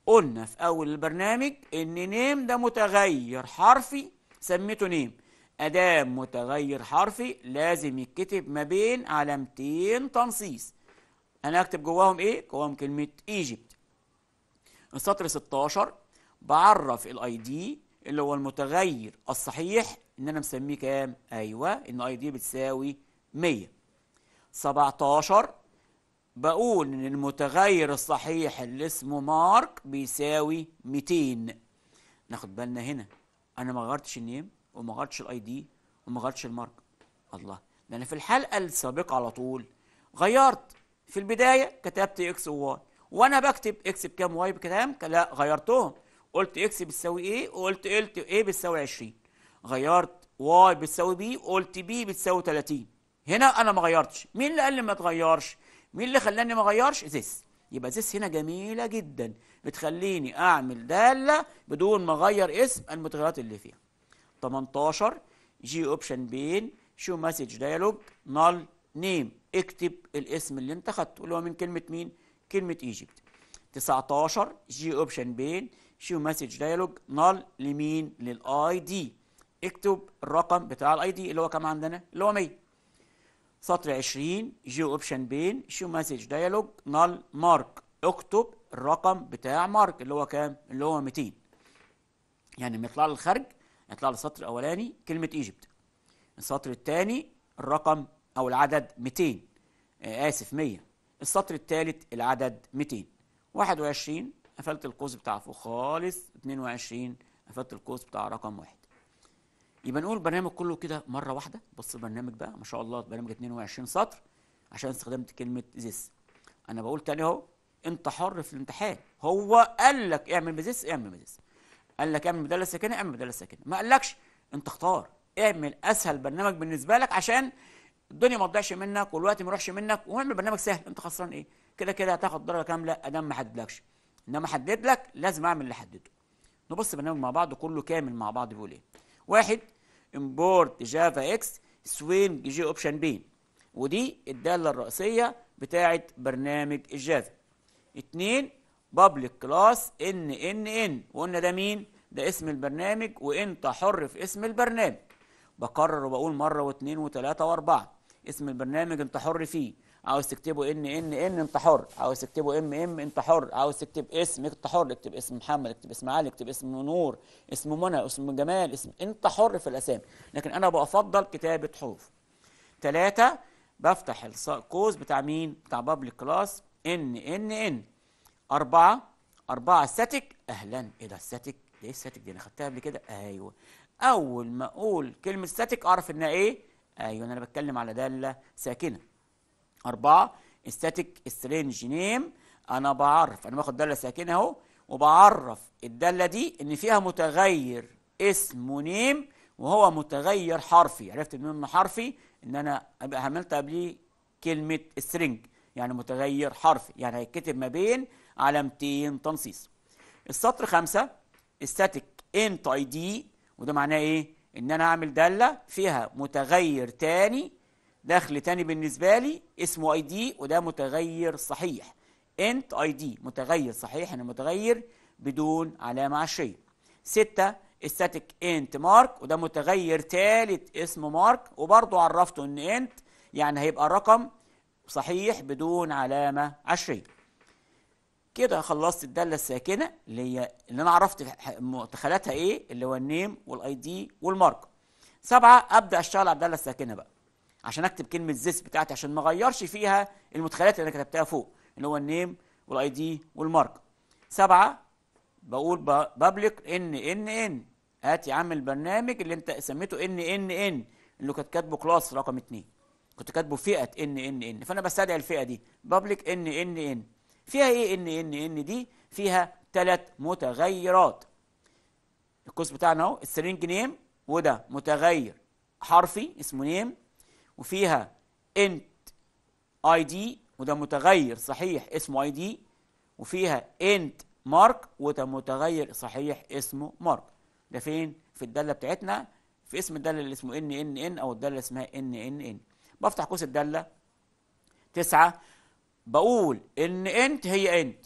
قلنا في اول البرنامج ان نيم ده متغير حرفي سميته نيم اداه متغير حرفي لازم يتكتب ما بين علامتين تنصيص انا اكتب جواهم ايه جواهم كلمه ايجيبت السطر 16 بعرف الاي دي اللي هو المتغير الصحيح ان انا مسميه كام ايوه ان اي دي بتساوي 100 17 بقول ان المتغير الصحيح اللي اسمه مارك بيساوي 200 ناخد بالنا هنا انا ما غيرتش النيم وما غيرتش الاي دي وما غيرتش المارك الله ده انا في الحلقه السابقه على طول غيرت في البدايه كتبت اكس وواي وانا بكتب اكس بكام واي بكام لا غيرتهم قلت اكس بتساوي ايه وقلت قلت ايه بتساوي 20 غيرت واي بتساوي بي قلت بي بتساوي 30 هنا انا ما غيرتش مين اللي قال لي ما تغيرش مين اللي خلاني ما اغيرش زيس يبقى زيس هنا جميله جدا بتخليني اعمل داله بدون ما اغير اسم المتغيرات اللي فيها 18 جي اوبشن بين شو مسج دايلوج نال نيم اكتب الاسم اللي انت خدته اللي هو من كلمه مين كلمه ايجيبت 19 جي اوبشن بين شو مسج دايلوج نال لمين للاي دي اكتب الرقم بتاع الاي دي اللي هو كم عندنا اللي هو 100 سطر 20 جو اوبشن بين شو مسج دايلوج نال مارك اكتب الرقم بتاع مارك اللي هو كام اللي هو 200 يعني لما يطلع لي الخارج يطلع لي السطر الاولاني كلمه ايجيبت السطر الثاني الرقم او العدد 200 آه اسف 100 السطر الثالث العدد 200 21 قفلت القوس بتاع فوق خالص 22 قفلت القوس بتاع رقم واحد يبقى نقول البرنامج كله كده مره واحده بص البرنامج بقى ما شاء الله برنامج 22 سطر عشان استخدمت كلمه زيس انا بقول تاني اهو انت حر في الامتحان هو قال لك اعمل بزيس اعمل بزيس قال لك اعمل بدل ساكنه اعمل بدل ساكنه ما قالكش انت اختار اعمل اسهل برنامج بالنسبه لك عشان الدنيا ما تضيعش منك والوقت ما يروحش منك واعمل برنامج سهل انت خسران ايه كده كده هتاخد درجه كامله ادام ما حددلكش انما حدد لك لازم اعمل اللي حدده نبص برنامج مع بعض كله كامل مع بعض بيقول ايه واحد امبورت جافا اكس سوينج جي اوبشن بي ودي الداله الرئيسيه بتاعه برنامج الجافا اتنين بابليك كلاس ان ان ان وقلنا ده مين ده اسم البرنامج وانت حر في اسم البرنامج بكرر وبقول مره واثنين وثلاثه واربعه اسم البرنامج انت حر فيه عاوز تكتبه ان ان ان انت حر عاوز تكتبه ام ام انت حر عاوز تكتب اسم انت حر اكتب اسم محمد اكتب اسم علي اكتب اسم نور اسم منى اسم جمال اسم انت حر في الاسامي لكن انا بفضل كتابه حروف ثلاثة بفتح القوس بتاع مين بتاع بابليك كلاس ان ان ان أربعة أربعة ستك أهلا إيه ده ستك إيه ستك دي أنا خدتها قبل كده أيوه أول ما أقول كلمة ستك أعرف إنها إيه أيوه أنا بتكلم على دالة ساكنة أربعة استاتيك سترينج نيم أنا بعرف أنا باخد دالة ساكنة أهو وبعرف الدالة دي إن فيها متغير اسم ونيم وهو متغير حرفي عرفت منه إنه حرفي إن أنا أبقى عملت قبليه كلمة سترينج يعني متغير حرفي يعني هيتكتب ما بين علامتين تنصيص السطر خمسة static int id وده معناه ايه ان انا اعمل داله فيها متغير تاني دخل تاني بالنسبة لي اسمه اي دي وده متغير صحيح انت اي دي متغير صحيح يعني متغير بدون علامة عشرية ستة استاتيك انت مارك وده متغير تالت اسمه مارك وبرضه عرفته ان انت يعني هيبقى رقم صحيح بدون علامة عشرية كده خلصت الدالة الساكنة اللي هي اللي انا عرفت مدخلاتها ايه اللي هو النيم والاي دي والمارك سبعة ابدا اشتغل على الدالة الساكنة بقى عشان اكتب كلمه ذس بتاعتي عشان ما اغيرش فيها المدخلات اللي انا كتبتها فوق اللي هو النيم والاي دي والمارك سبعه بقول بابليك ان ان ان هات يا عم البرنامج اللي انت سميته ان ان ان اللي كنت كاتبه كلاس رقم اثنين كنت كاتبه فئه ان ان ان فانا بستدعي الفئه دي بابليك ان ان ان فيها ايه ان ان ان دي فيها ثلاث متغيرات القوس بتاعنا اهو السرنج نيم وده متغير حرفي اسمه نيم وفيها int id وده متغير صحيح اسمه id وفيها int mark وده متغير صحيح اسمه mark ده فين في الداله بتاعتنا في اسم الداله اللي اسمه ان ان ان او الداله اللي اسمها ان ان ان بفتح قوس الداله تسعة بقول ان انت هي انت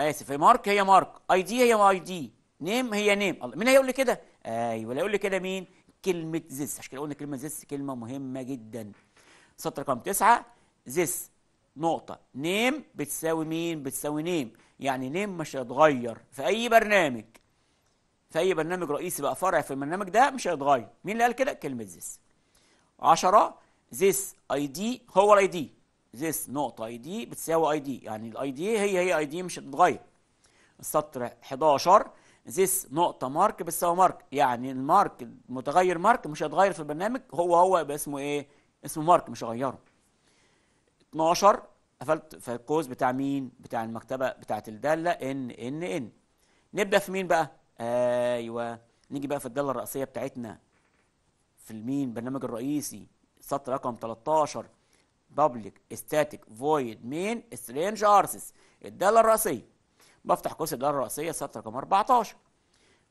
اسف مارك هي مارك اي دي هي اي دي نيم هي نيم مين هيقول لي كده ايوه اللي هيقول لي كده مين كلمة زيس عشان كده قلنا كلمة زيس كلمة مهمة جدا سطر رقم تسعة زيس نقطة نيم بتساوي مين؟ بتساوي نيم يعني نيم مش هيتغير في أي برنامج في أي برنامج رئيسي بقى فرع في البرنامج ده مش هيتغير مين اللي قال كده؟ كلمة زيس عشرة زيس اي دي هو الاي دي زيس نقطة اي دي بتساوي اي دي يعني الاي دي هي هي اي دي مش هتتغير السطر 11 زيس نقطه مارك بتساوي مارك يعني المارك المتغير مارك مش هيتغير في البرنامج هو هو يبقى اسمه ايه اسمه مارك مش هغيره 12 قفلت في الكوز بتاع مين بتاع المكتبه بتاعه الداله ان ان ان نبدا في مين بقى ايوه نيجي بقى في الداله الرئيسيه بتاعتنا في المين برنامج الرئيسي سطر رقم 13 public static void main strange arses الداله الرئيسيه بفتح قوس الاداره الرئيسية سطر رقم 14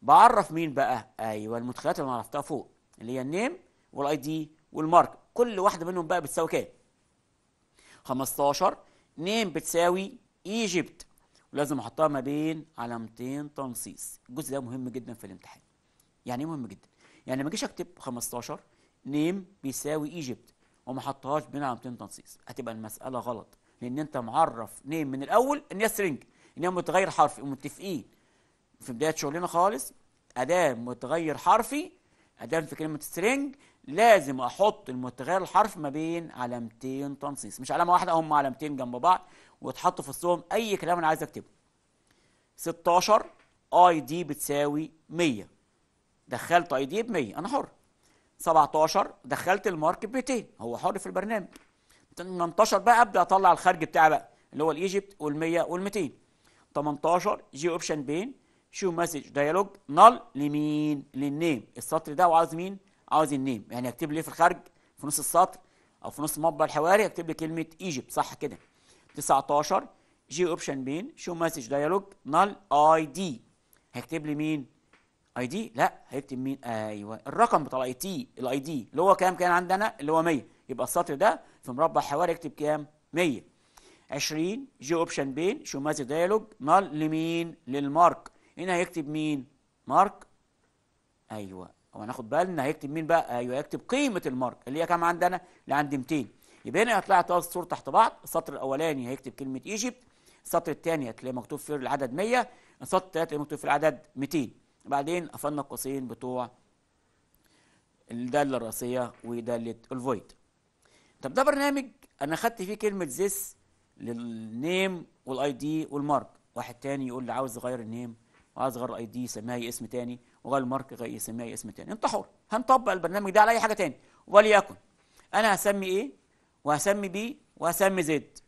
بعرف مين بقى ايوه المدخلات اللي انا عرفتها فوق اللي هي النيم والاي دي والمارك كل واحده منهم بقى بتساوي كام 15 نيم بتساوي ايجيبت ولازم احطها ما بين علامتين تنصيص الجزء ده مهم جدا في الامتحان يعني ايه مهم جدا يعني ما اجيش اكتب 15 نيم بيساوي ايجيبت وما احطهاش بين علامتين تنصيص هتبقى المساله غلط لان انت معرف نيم من الاول ان هي سترينج ان هي متغير حرفي ومتفقين في بدايه شغلنا خالص اداه متغير حرفي اداه في كلمه سترينج لازم احط المتغير الحرفي ما بين علامتين تنصيص مش علامه واحده هم علامتين جنب بعض وتحط في وسطهم اي كلام انا عايز اكتبه 16 اي دي بتساوي 100 دخلت اي دي ب 100 انا حر 17 دخلت المارك ب 200 هو حر في البرنامج 18 بقى ابدا اطلع الخارج بتاعي بقى اللي هو الايجيبت وال100 وال200 18 جي اوبشن بين شو مسج ديالوج نال لمين للنيم السطر ده وعاوز مين عاوز النيم يعني اكتب لي في الخارج في نص السطر او في نص المطبع الحواري اكتب لي كلمه ايجيبت صح كده 19 جي اوبشن بين شو مسج ديالوج نال اي دي هيكتب لي مين اي دي لا هيكتب مين ايوه الرقم بتاع الاي تي الاي دي اللي هو كام كان عندنا اللي هو 100 يبقى السطر ده في مربع حواري اكتب كام 100 20 جي اوبشن بين شو شوماتي دايلوج نال لمين للمارك هنا هيكتب مين مارك ايوه هو هناخد بالنا هيكتب مين بقى ايوه هيكتب قيمه المارك اللي هي كام عندنا اللي عند 200 يبقى هنا هيطلع ثلاث صور تحت بعض السطر الاولاني هيكتب كلمه ايجيبت السطر الثاني هتلاقي مكتوب فيه العدد 100 السطر الثالث مكتوب فيه العدد 200 بعدين قفلنا القوسين بتوع الداله الرئيسيه وداله الفويد طب ده برنامج انا خدت فيه كلمه زيس للنيم والاي دي والمارك واحد تاني يقول لي عاوز اغير النيم وعاوز اغير الاي دي يسميها اسم تاني وغير المارك يسميها اسم تاني انت حر هنطبق البرنامج ده على اي حاجه تاني وليكن انا هسمي ايه وهسمي بي وهسمي زد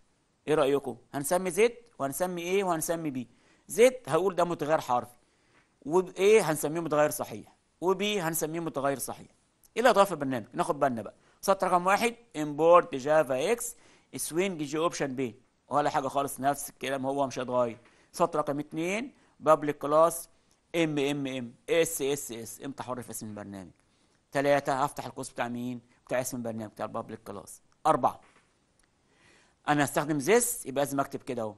ايه رايكم هنسمي زد وهنسمي ايه وهنسمي بي زد هقول ده متغير حرفي وايه هنسميه متغير صحيح وبي هنسميه متغير صحيح الى اضافه البرنامج ناخد بالنا بقى سطر رقم واحد امبورت جافا اكس سوينج جي اوبشن بي ولا حاجه خالص نفس الكلام هو مش هيتغير سطر رقم 2 بابليك كلاس ام ام ام اس اس اس امتى حر في اسم البرنامج ثلاثة هفتح القوس بتاع مين بتاع اسم البرنامج بتاع البابليك كلاس أربعة أنا هستخدم زيس يبقى لازم أكتب كده أهو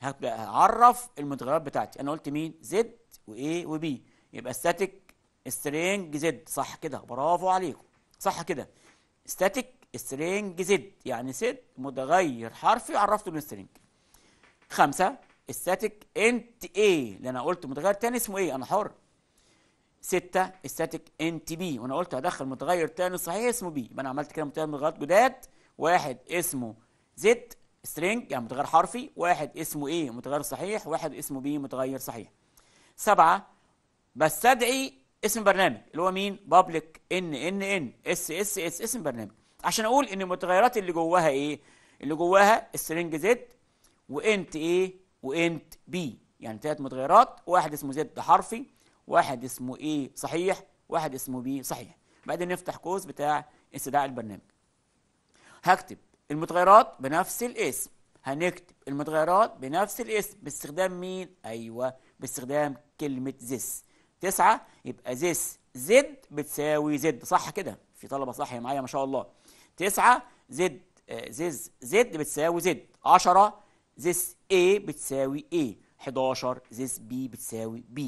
هبدأ أعرف المتغيرات بتاعتي أنا قلت مين زد وإيه وبي يبقى ستاتيك سترينج زد صح كده برافو عليكم صح كده ستاتيك سترينج زد يعني زد متغير حرفي عرفته بالسترينج خمسة استاتيك انت ايه اللي انا قلت متغير تاني اسمه ايه انا حر ستة استاتيك انت بي وانا قلت هدخل متغير تاني صحيح اسمه بي يبقى انا عملت كده متغيرات جداد واحد اسمه زد سترينج يعني متغير حرفي واحد اسمه ايه متغير صحيح واحد اسمه بي متغير صحيح سبعة بستدعي اسم برنامج اللي هو مين بابليك ان ان ان اس اس اس اسم برنامج عشان اقول ان المتغيرات اللي جواها ايه اللي جواها السرنج زد وانت ايه وانت بي يعني ثلاث متغيرات واحد اسمه زد حرفي واحد اسمه ايه صحيح واحد اسمه بي صحيح بعدين نفتح قوس بتاع استدعاء البرنامج هكتب المتغيرات بنفس الاسم هنكتب المتغيرات بنفس الاسم باستخدام مين ايوه باستخدام كلمه زس تسعة يبقى زس زد بتساوي زد صح كده في طلبه صح معايا ما شاء الله 9 زد آه، زيز زد بتساوي زد 10 زس A بتساوي A 11 زس B بتساوي B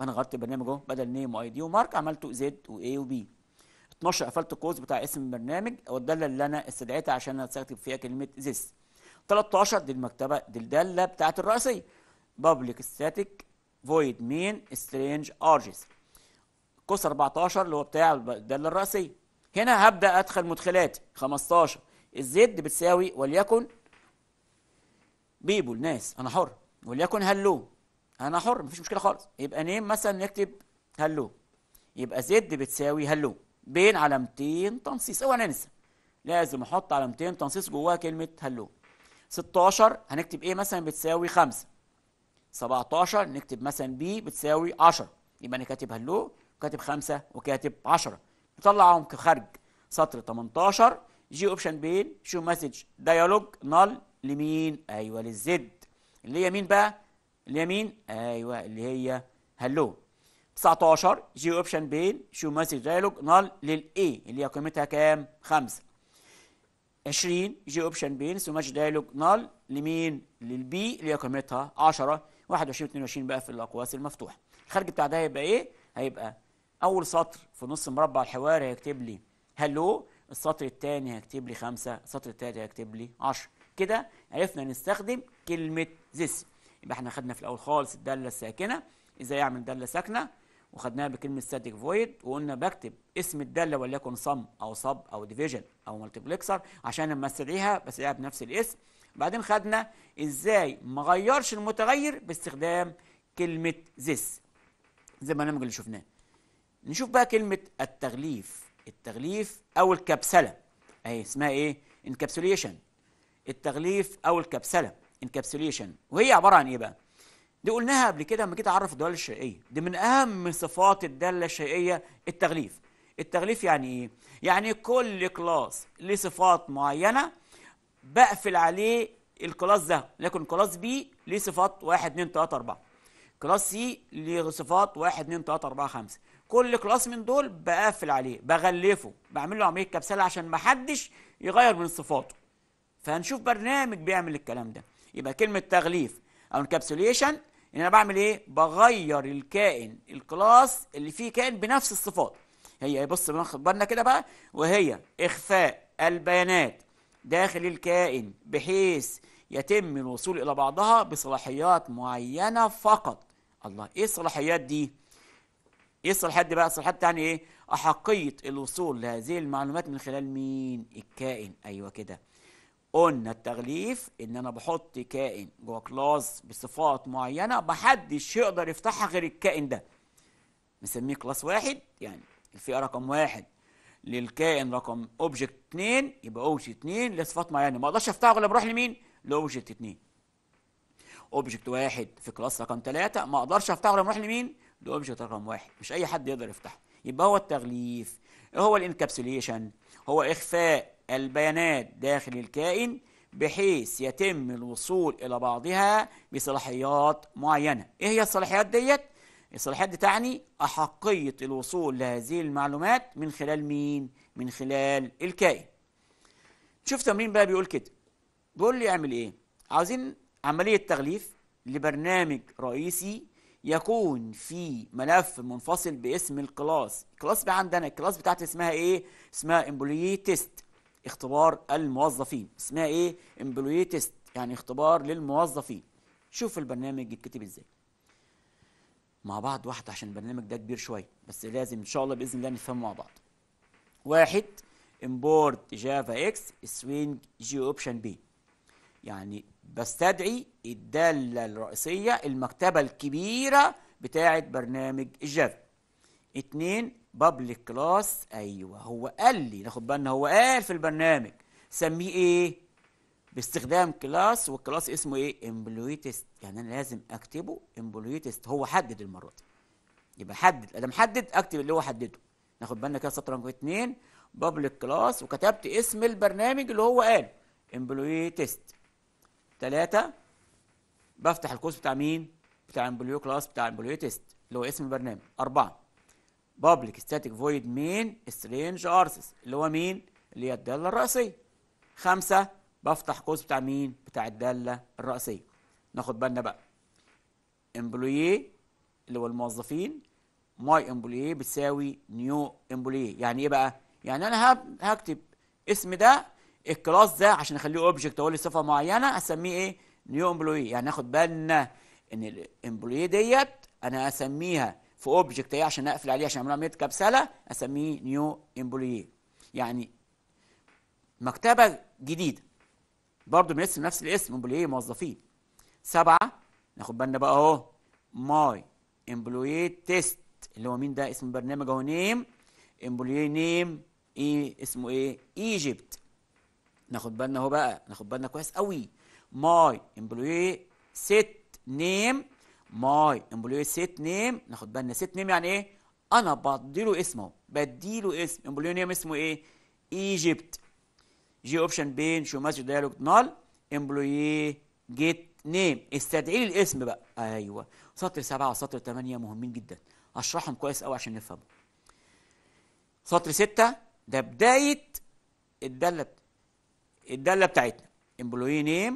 انا غيرت البرنامج اهو بدل نيم واي دي ومارك عملته زد واي وبي 12 قفلت القوس بتاع اسم البرنامج والداله اللي انا استدعيتها عشان هتكتب فيها كلمه زس 13 دي المكتبه دي الداله بتاعه الرئيسيه public static void main strange args قوس 14 اللي هو بتاع الداله الرئيسيه هنا هبدأ أدخل مدخلاتي 15 الزد بتساوي وليكن بيبول ناس أنا حر وليكن هلو أنا حر مفيش مشكلة خالص يبقى نيم مثلا نكتب هلو يبقى زد بتساوي هلو بين علامتين تنصيص اوعى ننسى لازم احط علامتين تنصيص جواها كلمه هلو 16 هنكتب ايه مثلا بتساوي 5 17 نكتب مثلا بي بتساوي 10 يبقى انا كاتب هلو وكاتب 5 وكاتب 10 طلعهم كخرج سطر 18 جي اوبشن بين شو مسج ديالوج نال لمين ايوه للزد اللي هي مين بقى اللي هي مين ايوه اللي هي هلو 19 جي اوبشن بين شو مسج ديالوج نال للاي اللي هي قيمتها كام 5 20 جي اوبشن بين شو مسج ديالوج نال لمين للبي اللي هي قيمتها 10 21 22 بقى في الاقواس المفتوحه الخارج بتاع ده هيبقى ايه هيبقى اول سطر في نص مربع الحوار هيكتب لي هلو السطر الثاني هيكتب لي خمسة السطر الثالث هيكتب لي 10 كده عرفنا نستخدم كلمة ذس يبقى احنا خدنا في الاول خالص الدالة الساكنة ازاي اعمل دالة ساكنة وخدناها بكلمة static void وقلنا بكتب اسم الدالة وليكن sum او sub او division او multiplexer عشان لما استدعيها بستدعيها بنفس الاسم بعدين خدنا ازاي ما غيرش المتغير باستخدام كلمة this زي البرنامج اللي شفناه نشوف بقى كلمة التغليف التغليف أو الكبسلة أهي اسمها إيه؟ انكابسوليشن التغليف أو الكبسلة انكابسوليشن وهي عبارة عن إيه بقى؟ دي قلناها قبل كده لما جيت أعرف الدالة الشيئية دي من أهم صفات الدالة الشيئية التغليف التغليف يعني إيه؟ يعني كل كلاس ليه صفات معينة بقفل عليه الكلاس ده لكن كلاس بي ليه صفات 1 2 3 4 كلاس سي ليه صفات 1 2 3 4 5 كل كلاس من دول بقفل عليه بغلفه بعمل له عمليه كبسله عشان ما حدش يغير من صفاته فهنشوف برنامج بيعمل الكلام ده يبقى كلمه تغليف او انكابسوليشن ان انا بعمل ايه بغير الكائن الكلاس اللي فيه كائن بنفس الصفات هي إيه؟ بص بناخد بالنا كده بقى وهي اخفاء البيانات داخل الكائن بحيث يتم الوصول الى بعضها بصلاحيات معينه فقط الله ايه الصلاحيات دي يصل حد بقى يصل حد يعني ايه احقيه الوصول لهذه المعلومات من خلال مين الكائن ايوه كده قلنا التغليف ان انا بحط كائن جوه كلاس بصفات معينه محدش يقدر يفتحها غير الكائن ده نسميه كلاس واحد يعني الفئه رقم واحد للكائن رقم اوبجكت 2 يبقى اوبجكت 2 لصفات معينه ما اقدرش افتحه غير بروح لمين؟ لاوبجكت 2 اوبجكت واحد في كلاس رقم 3 ما اقدرش افتحه غير بروح لمين؟ ده اوبجكت رقم واحد مش اي حد يقدر يفتحه يبقى هو التغليف هو الانكابسوليشن هو اخفاء البيانات داخل الكائن بحيث يتم الوصول الى بعضها بصلاحيات معينه ايه هي الصلاحيات ديت الصلاحيات دي تعني احقيه الوصول لهذه المعلومات من خلال مين من خلال الكائن شوف تمرين بقى بيقول كده بيقول لي اعمل ايه عاوزين عمليه تغليف لبرنامج رئيسي يكون في ملف منفصل باسم الكلاس الكلاس بقى عندنا الكلاس بتاعتي اسمها ايه اسمها امبلوي تيست اختبار الموظفين اسمها ايه امبلوي تيست يعني اختبار للموظفين شوف البرنامج يتكتب ازاي مع بعض واحد عشان البرنامج ده كبير شويه بس لازم ان شاء الله باذن الله نفهمه مع بعض واحد امبورت جافا اكس سوينج جي اوبشن بي يعني بستدعي الدالة الرئيسية المكتبة الكبيرة بتاعة برنامج الجافا اتنين بابليك كلاس ايوه هو قال لي ناخد بالنا هو قال في البرنامج سميه ايه باستخدام كلاس والكلاس اسمه ايه امبلويتست يعني انا لازم اكتبه امبلويتست هو حدد المره دي يبقى حدد انا محدد اكتب اللي هو حدده ناخد بالنا كده سطر رقم اتنين بابليك كلاس وكتبت اسم البرنامج اللي هو قال امبلويتست ثلاثة بفتح الكورس بتاع مين؟ بتاع امبليو كلاس بتاع امبليو تيست اللي هو اسم البرنامج أربعة بابليك ستاتيك فويد مين سترينج ارسس اللي هو مين؟ اللي هي الدالة الرئيسية خمسة بفتح كورس بتاع مين؟ بتاع الدالة الرئيسية ناخد بالنا بقى امبلوي اللي هو الموظفين ماي امبلوي بتساوي نيو امبلوي يعني ايه بقى؟ يعني انا هكتب اسم ده الكلاس ده عشان اخليه اوبجكت اقول له صفه معينه اسميه ايه نيو امبلوي يعني ناخد بالنا ان الامبلوي ديت انا اسميها في اوبجكت ايه عشان اقفل عليه عشان اعمل ميت كبسله اسميه نيو امبلوي يعني مكتبه جديده برضه اسم نفس الاسم امبلوي موظفين سبعه ناخد بالنا بقى اهو ماي امبلوي تيست اللي هو مين ده اسم برنامج اهو نيم امبلوي نيم ايه اسمه ايه ايجيبت ناخد بالنا اهو بقى ناخد بالنا كويس قوي ماي امبلوي ست نيم ماي امبلوي ست نيم ناخد بالنا ست نيم يعني ايه انا بديله اسمه بديله اسم امبلوي نيم اسمه ايه ايجيبت جي اوبشن بين شو ماسج دايلوج نال امبلوي جيت نيم استدعي لي الاسم بقى ايوه سطر سبعة وسطر ثمانية مهمين جدا اشرحهم كويس قوي عشان نفهمه سطر ستة ده بداية الدالة الداله بتاعتنا امبلوي نيم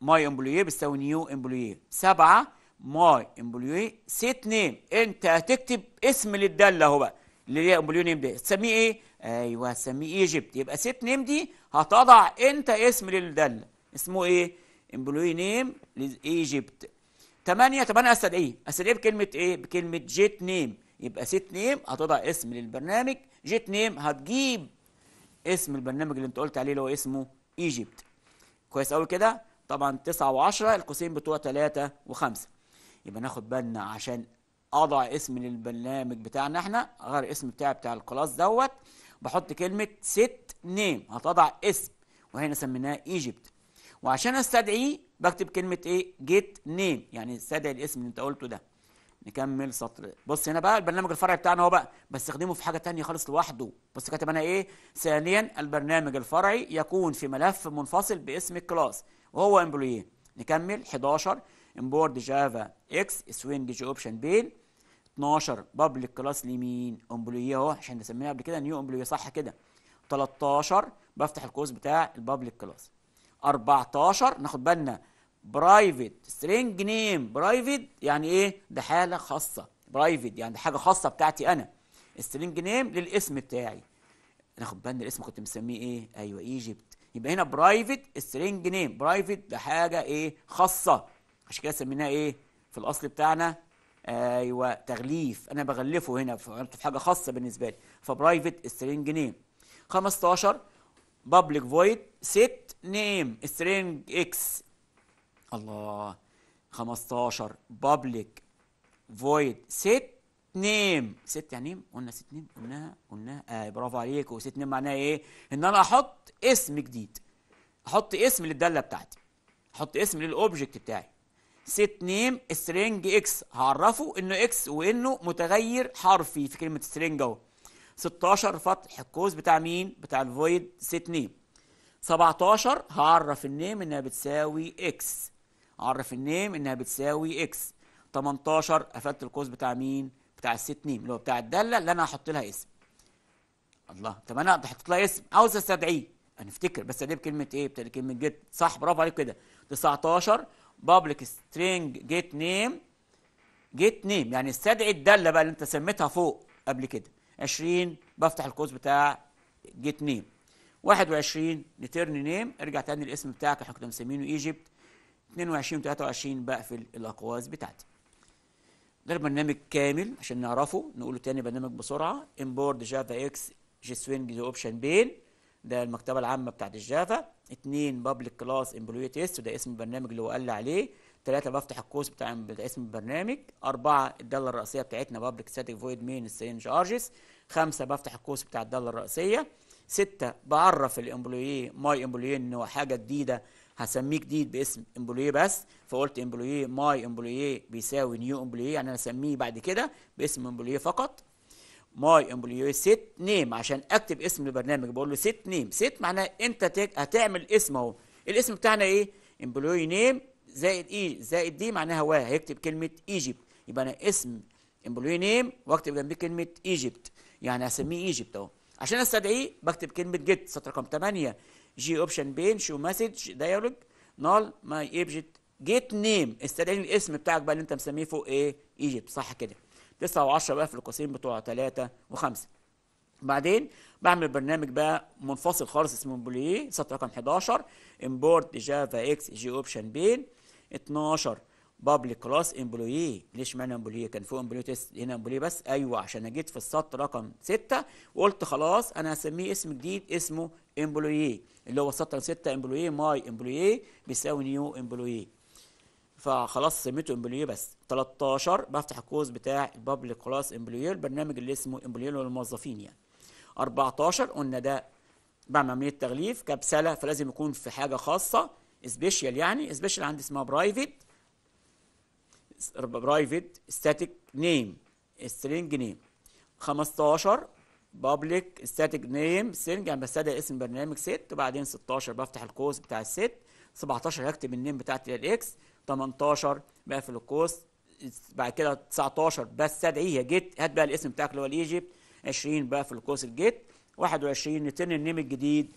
ماي امبلوي بتساوي نيو امبلوي سبعه ماي امبلوي سيت نيم انت هتكتب اسم للداله اهو بقى اللي هي امبلوي نيم دي تسميه ايه؟ ايوه هتسميه ايجيبت يبقى سيت نيم دي هتضع انت اسم للداله اسمه ايه؟ امبلوي نيم ايجيبت 8 طب انا استدعيه استدعيه بكلمه ايه؟ بكلمه جيت نيم يبقى سيت نيم هتضع اسم للبرنامج جيت نيم هتجيب اسم البرنامج اللي انت قلت عليه اللي هو اسمه ايجيبت كويس قوي كده طبعا 9 و10 القوسين بتوع 3 و5 يبقى ناخد بالنا عشان اضع اسم للبرنامج بتاعنا احنا اغير الاسم بتاعي بتاع الكلاس دوت بحط كلمه ست نيم هتضع اسم وهنا سميناه ايجيبت وعشان استدعيه بكتب كلمه ايه جيت نيم يعني استدعي الاسم اللي انت قلته ده نكمل سطر بص هنا بقى البرنامج الفرعي بتاعنا هو بقى بستخدمه في حاجه تانية خالص لوحده بص كاتب انا ايه ثانيا البرنامج الفرعي يكون في ملف منفصل باسم الكلاس وهو امبلوي نكمل 11 امبورد جافا اكس سوينج جي اوبشن بيل 12 بابليك كلاس لمين امبلوي اهو عشان نسميها قبل كده نيو امبلوي صح كده 13 بفتح القوس بتاع البابليك كلاس 14 ناخد بالنا برايفت سترينج نيم برايفت يعني ايه ده حاله خاصه برايفت يعني ده حاجه خاصه بتاعتي انا سترينج نيم للاسم بتاعي ناخد بالنا الاسم كنت مسميه ايه ايوه ايجيبت يبقى هنا برايفت سترينج نيم برايفت ده حاجه ايه خاصه عشان كده سميناها ايه في الاصل بتاعنا ايوه تغليف انا بغلفه هنا في حاجه خاصه بالنسبه لي فبرايفت سترينج نيم 15 بابليك فويد سيت نيم سترينج اكس الله 15 بابليك فويد ست نيم ست يعني نيم قلنا ست نيم قلناها قلناها آه برافو عليك وست نيم معناها ايه ان انا احط اسم جديد احط اسم للداله بتاعتي احط اسم للاوبجكت بتاعي ست نيم سترينج اكس هعرفه انه اكس وانه متغير حرفي في كلمه سترينج اهو 16 فتح القوس بتاع مين بتاع الفويد ست نيم 17 هعرف النيم انها بتساوي اكس عرف النيم انها بتساوي اكس 18 قفلت القوس بتاع مين بتاع الست نيم اللي هو بتاع الداله اللي انا هحط لها اسم الله طب انا حطيت لها اسم عاوز استدعيه هنفتكر بس ادي بكلمه ايه بكلمه جيت صح برافو عليك كده 19 بابليك سترينج جيت نيم جيت نيم يعني استدعي الداله بقى اللي انت سميتها فوق قبل كده 20 بفتح القوس بتاع جيت نيم 21 نترن نيم ارجع تاني الاسم بتاعك احنا كنا مسمينه ايجيبت 22 و 23 بقفل الاقواس بتاعتي ده برنامج كامل عشان نعرفه نقوله تاني برنامج بسرعه امبورد جافا اكس جي سوينج ذا اوبشن بين ده المكتبه العامه بتاعت الجافا اثنين بابليك كلاس امبلوي تيست ده اسم البرنامج اللي هو قال لي عليه ثلاثة بفتح الكورس بتاع اسم البرنامج أربعة الداله الرئيسيه بتاعتنا بابليك ستاتيك فويد مين السين ارجس خمسة بفتح الكورس بتاع الداله الرئيسيه ستة بعرف الامبلوي ماي امبلوي ان هو حاجه جديده هسميه جديد باسم امبلويه بس فقلت امبلويه ماي امبلويه بيساوي نيو امبلويه يعني انا اسميه بعد كده باسم امبلويه فقط ماي امبلويه سيت نيم عشان اكتب اسم البرنامج بقول له سيت نيم سيت معناه انت هتعمل اسم اهو الاسم بتاعنا ايه امبلوي نيم زائد اي e. زائد دي معناها واه هيكتب كلمه ايجيبت يبقى انا اسم امبلوي نيم واكتب جنبيه كلمه ايجيبت يعني هسميه ايجيبت اهو عشان استدعيه بكتب كلمه جيت سطر رقم 8 جي اوبشن بين شو مسج دايلوج نال ماي ايجيبت جيت نيم استدعي الاسم بتاعك بقى اللي انت مسميه فوق ايه ايجيبت صح كده 9 و10 بقى في القوسين بتوع 3 و5 بعدين بعمل برنامج بقى منفصل خالص اسمه بوليه سطر رقم 11 امبورت جافا اكس جي اوبشن بين 12 بابليك كلاس امبلويه ليش معنى امبلويه كان فوق امبلويه تيست هنا امبلويه بس ايوه عشان انا جيت في السطر رقم 6 وقلت خلاص انا هسميه اسم جديد اسمه امبلويه اللي هو سطر 6 امبلويي ماي امبلويي بيساوي نيو امبلويي فخلاص سميته امبلويي بس 13 بفتح الكوز بتاع البابليك كلاس امبلويي البرنامج اللي اسمه امبلويي للموظفين يعني 14 قلنا ده بعمل عمليه تغليف كبسله فلازم يكون في حاجه خاصه سبيشال يعني سبيشال عندي اسمها برايفت برايفت ستاتيك نيم سترينج نيم 15 public static name string يعني بستدعي اسم برنامج ست وبعدين 16 بفتح القوس بتاع الست 17 هكتب النيم بتاعتي الاكس 18 بقفل القوس بعد كده 19 بستدعيها جيت هات بقى الاسم بتاعك اللي هو الايجيبت 20 بقفل القوس الجيت 21 نتن النيم الجديد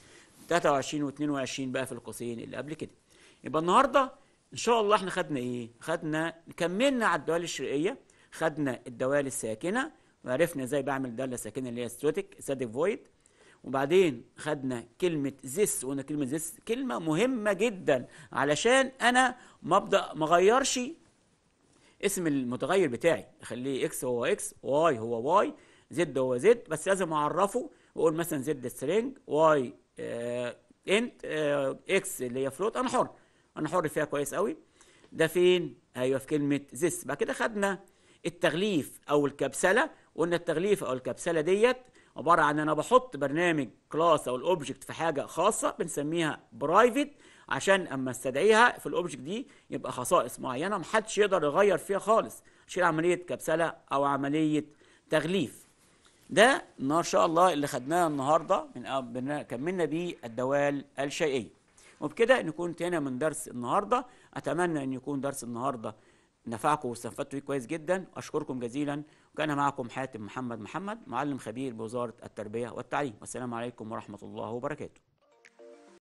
23 و22 بقى في القوسين اللي قبل كده يبقى النهارده ان شاء الله احنا خدنا ايه خدنا كملنا على الدوال الشرقيه خدنا الدوال الساكنه وعرفنا ازاي بعمل ده ساكنة اللي هي ستاتيك ستاتيك فويد وبعدين خدنا كلمة زيس وقلنا كلمة زيس كلمة مهمة جدا علشان أنا ما ابدا ما اغيرش اسم المتغير بتاعي اخليه اكس هو اكس واي هو واي زد هو زد بس لازم اعرفه واقول مثلا زد سترينج واي آه انت آه اكس اللي هي فلوت انا حر انا حر فيها كويس قوي ده فين ايوه في كلمه زيس بعد كده خدنا التغليف او الكبسله قلنا التغليفه او الكبسله ديت عباره عن انا بحط برنامج كلاس او الاوبجكت في حاجه خاصه بنسميها برايفت عشان اما استدعيها في الاوبجكت دي يبقى خصائص معينه محدش يقدر يغير فيها خالص شيل عمليه كبسله او عمليه تغليف ده ان شاء الله اللي خدناه النهارده من كملنا بيه الدوال الشيئيه وبكده نكون تانا من درس النهارده اتمنى ان يكون درس النهارده نفعكم واستفدتوا كويس جدا اشكركم جزيلا كان معكم حاتم محمد محمد معلم خبير بوزارة التربية والتعليم والسلام عليكم ورحمة الله وبركاته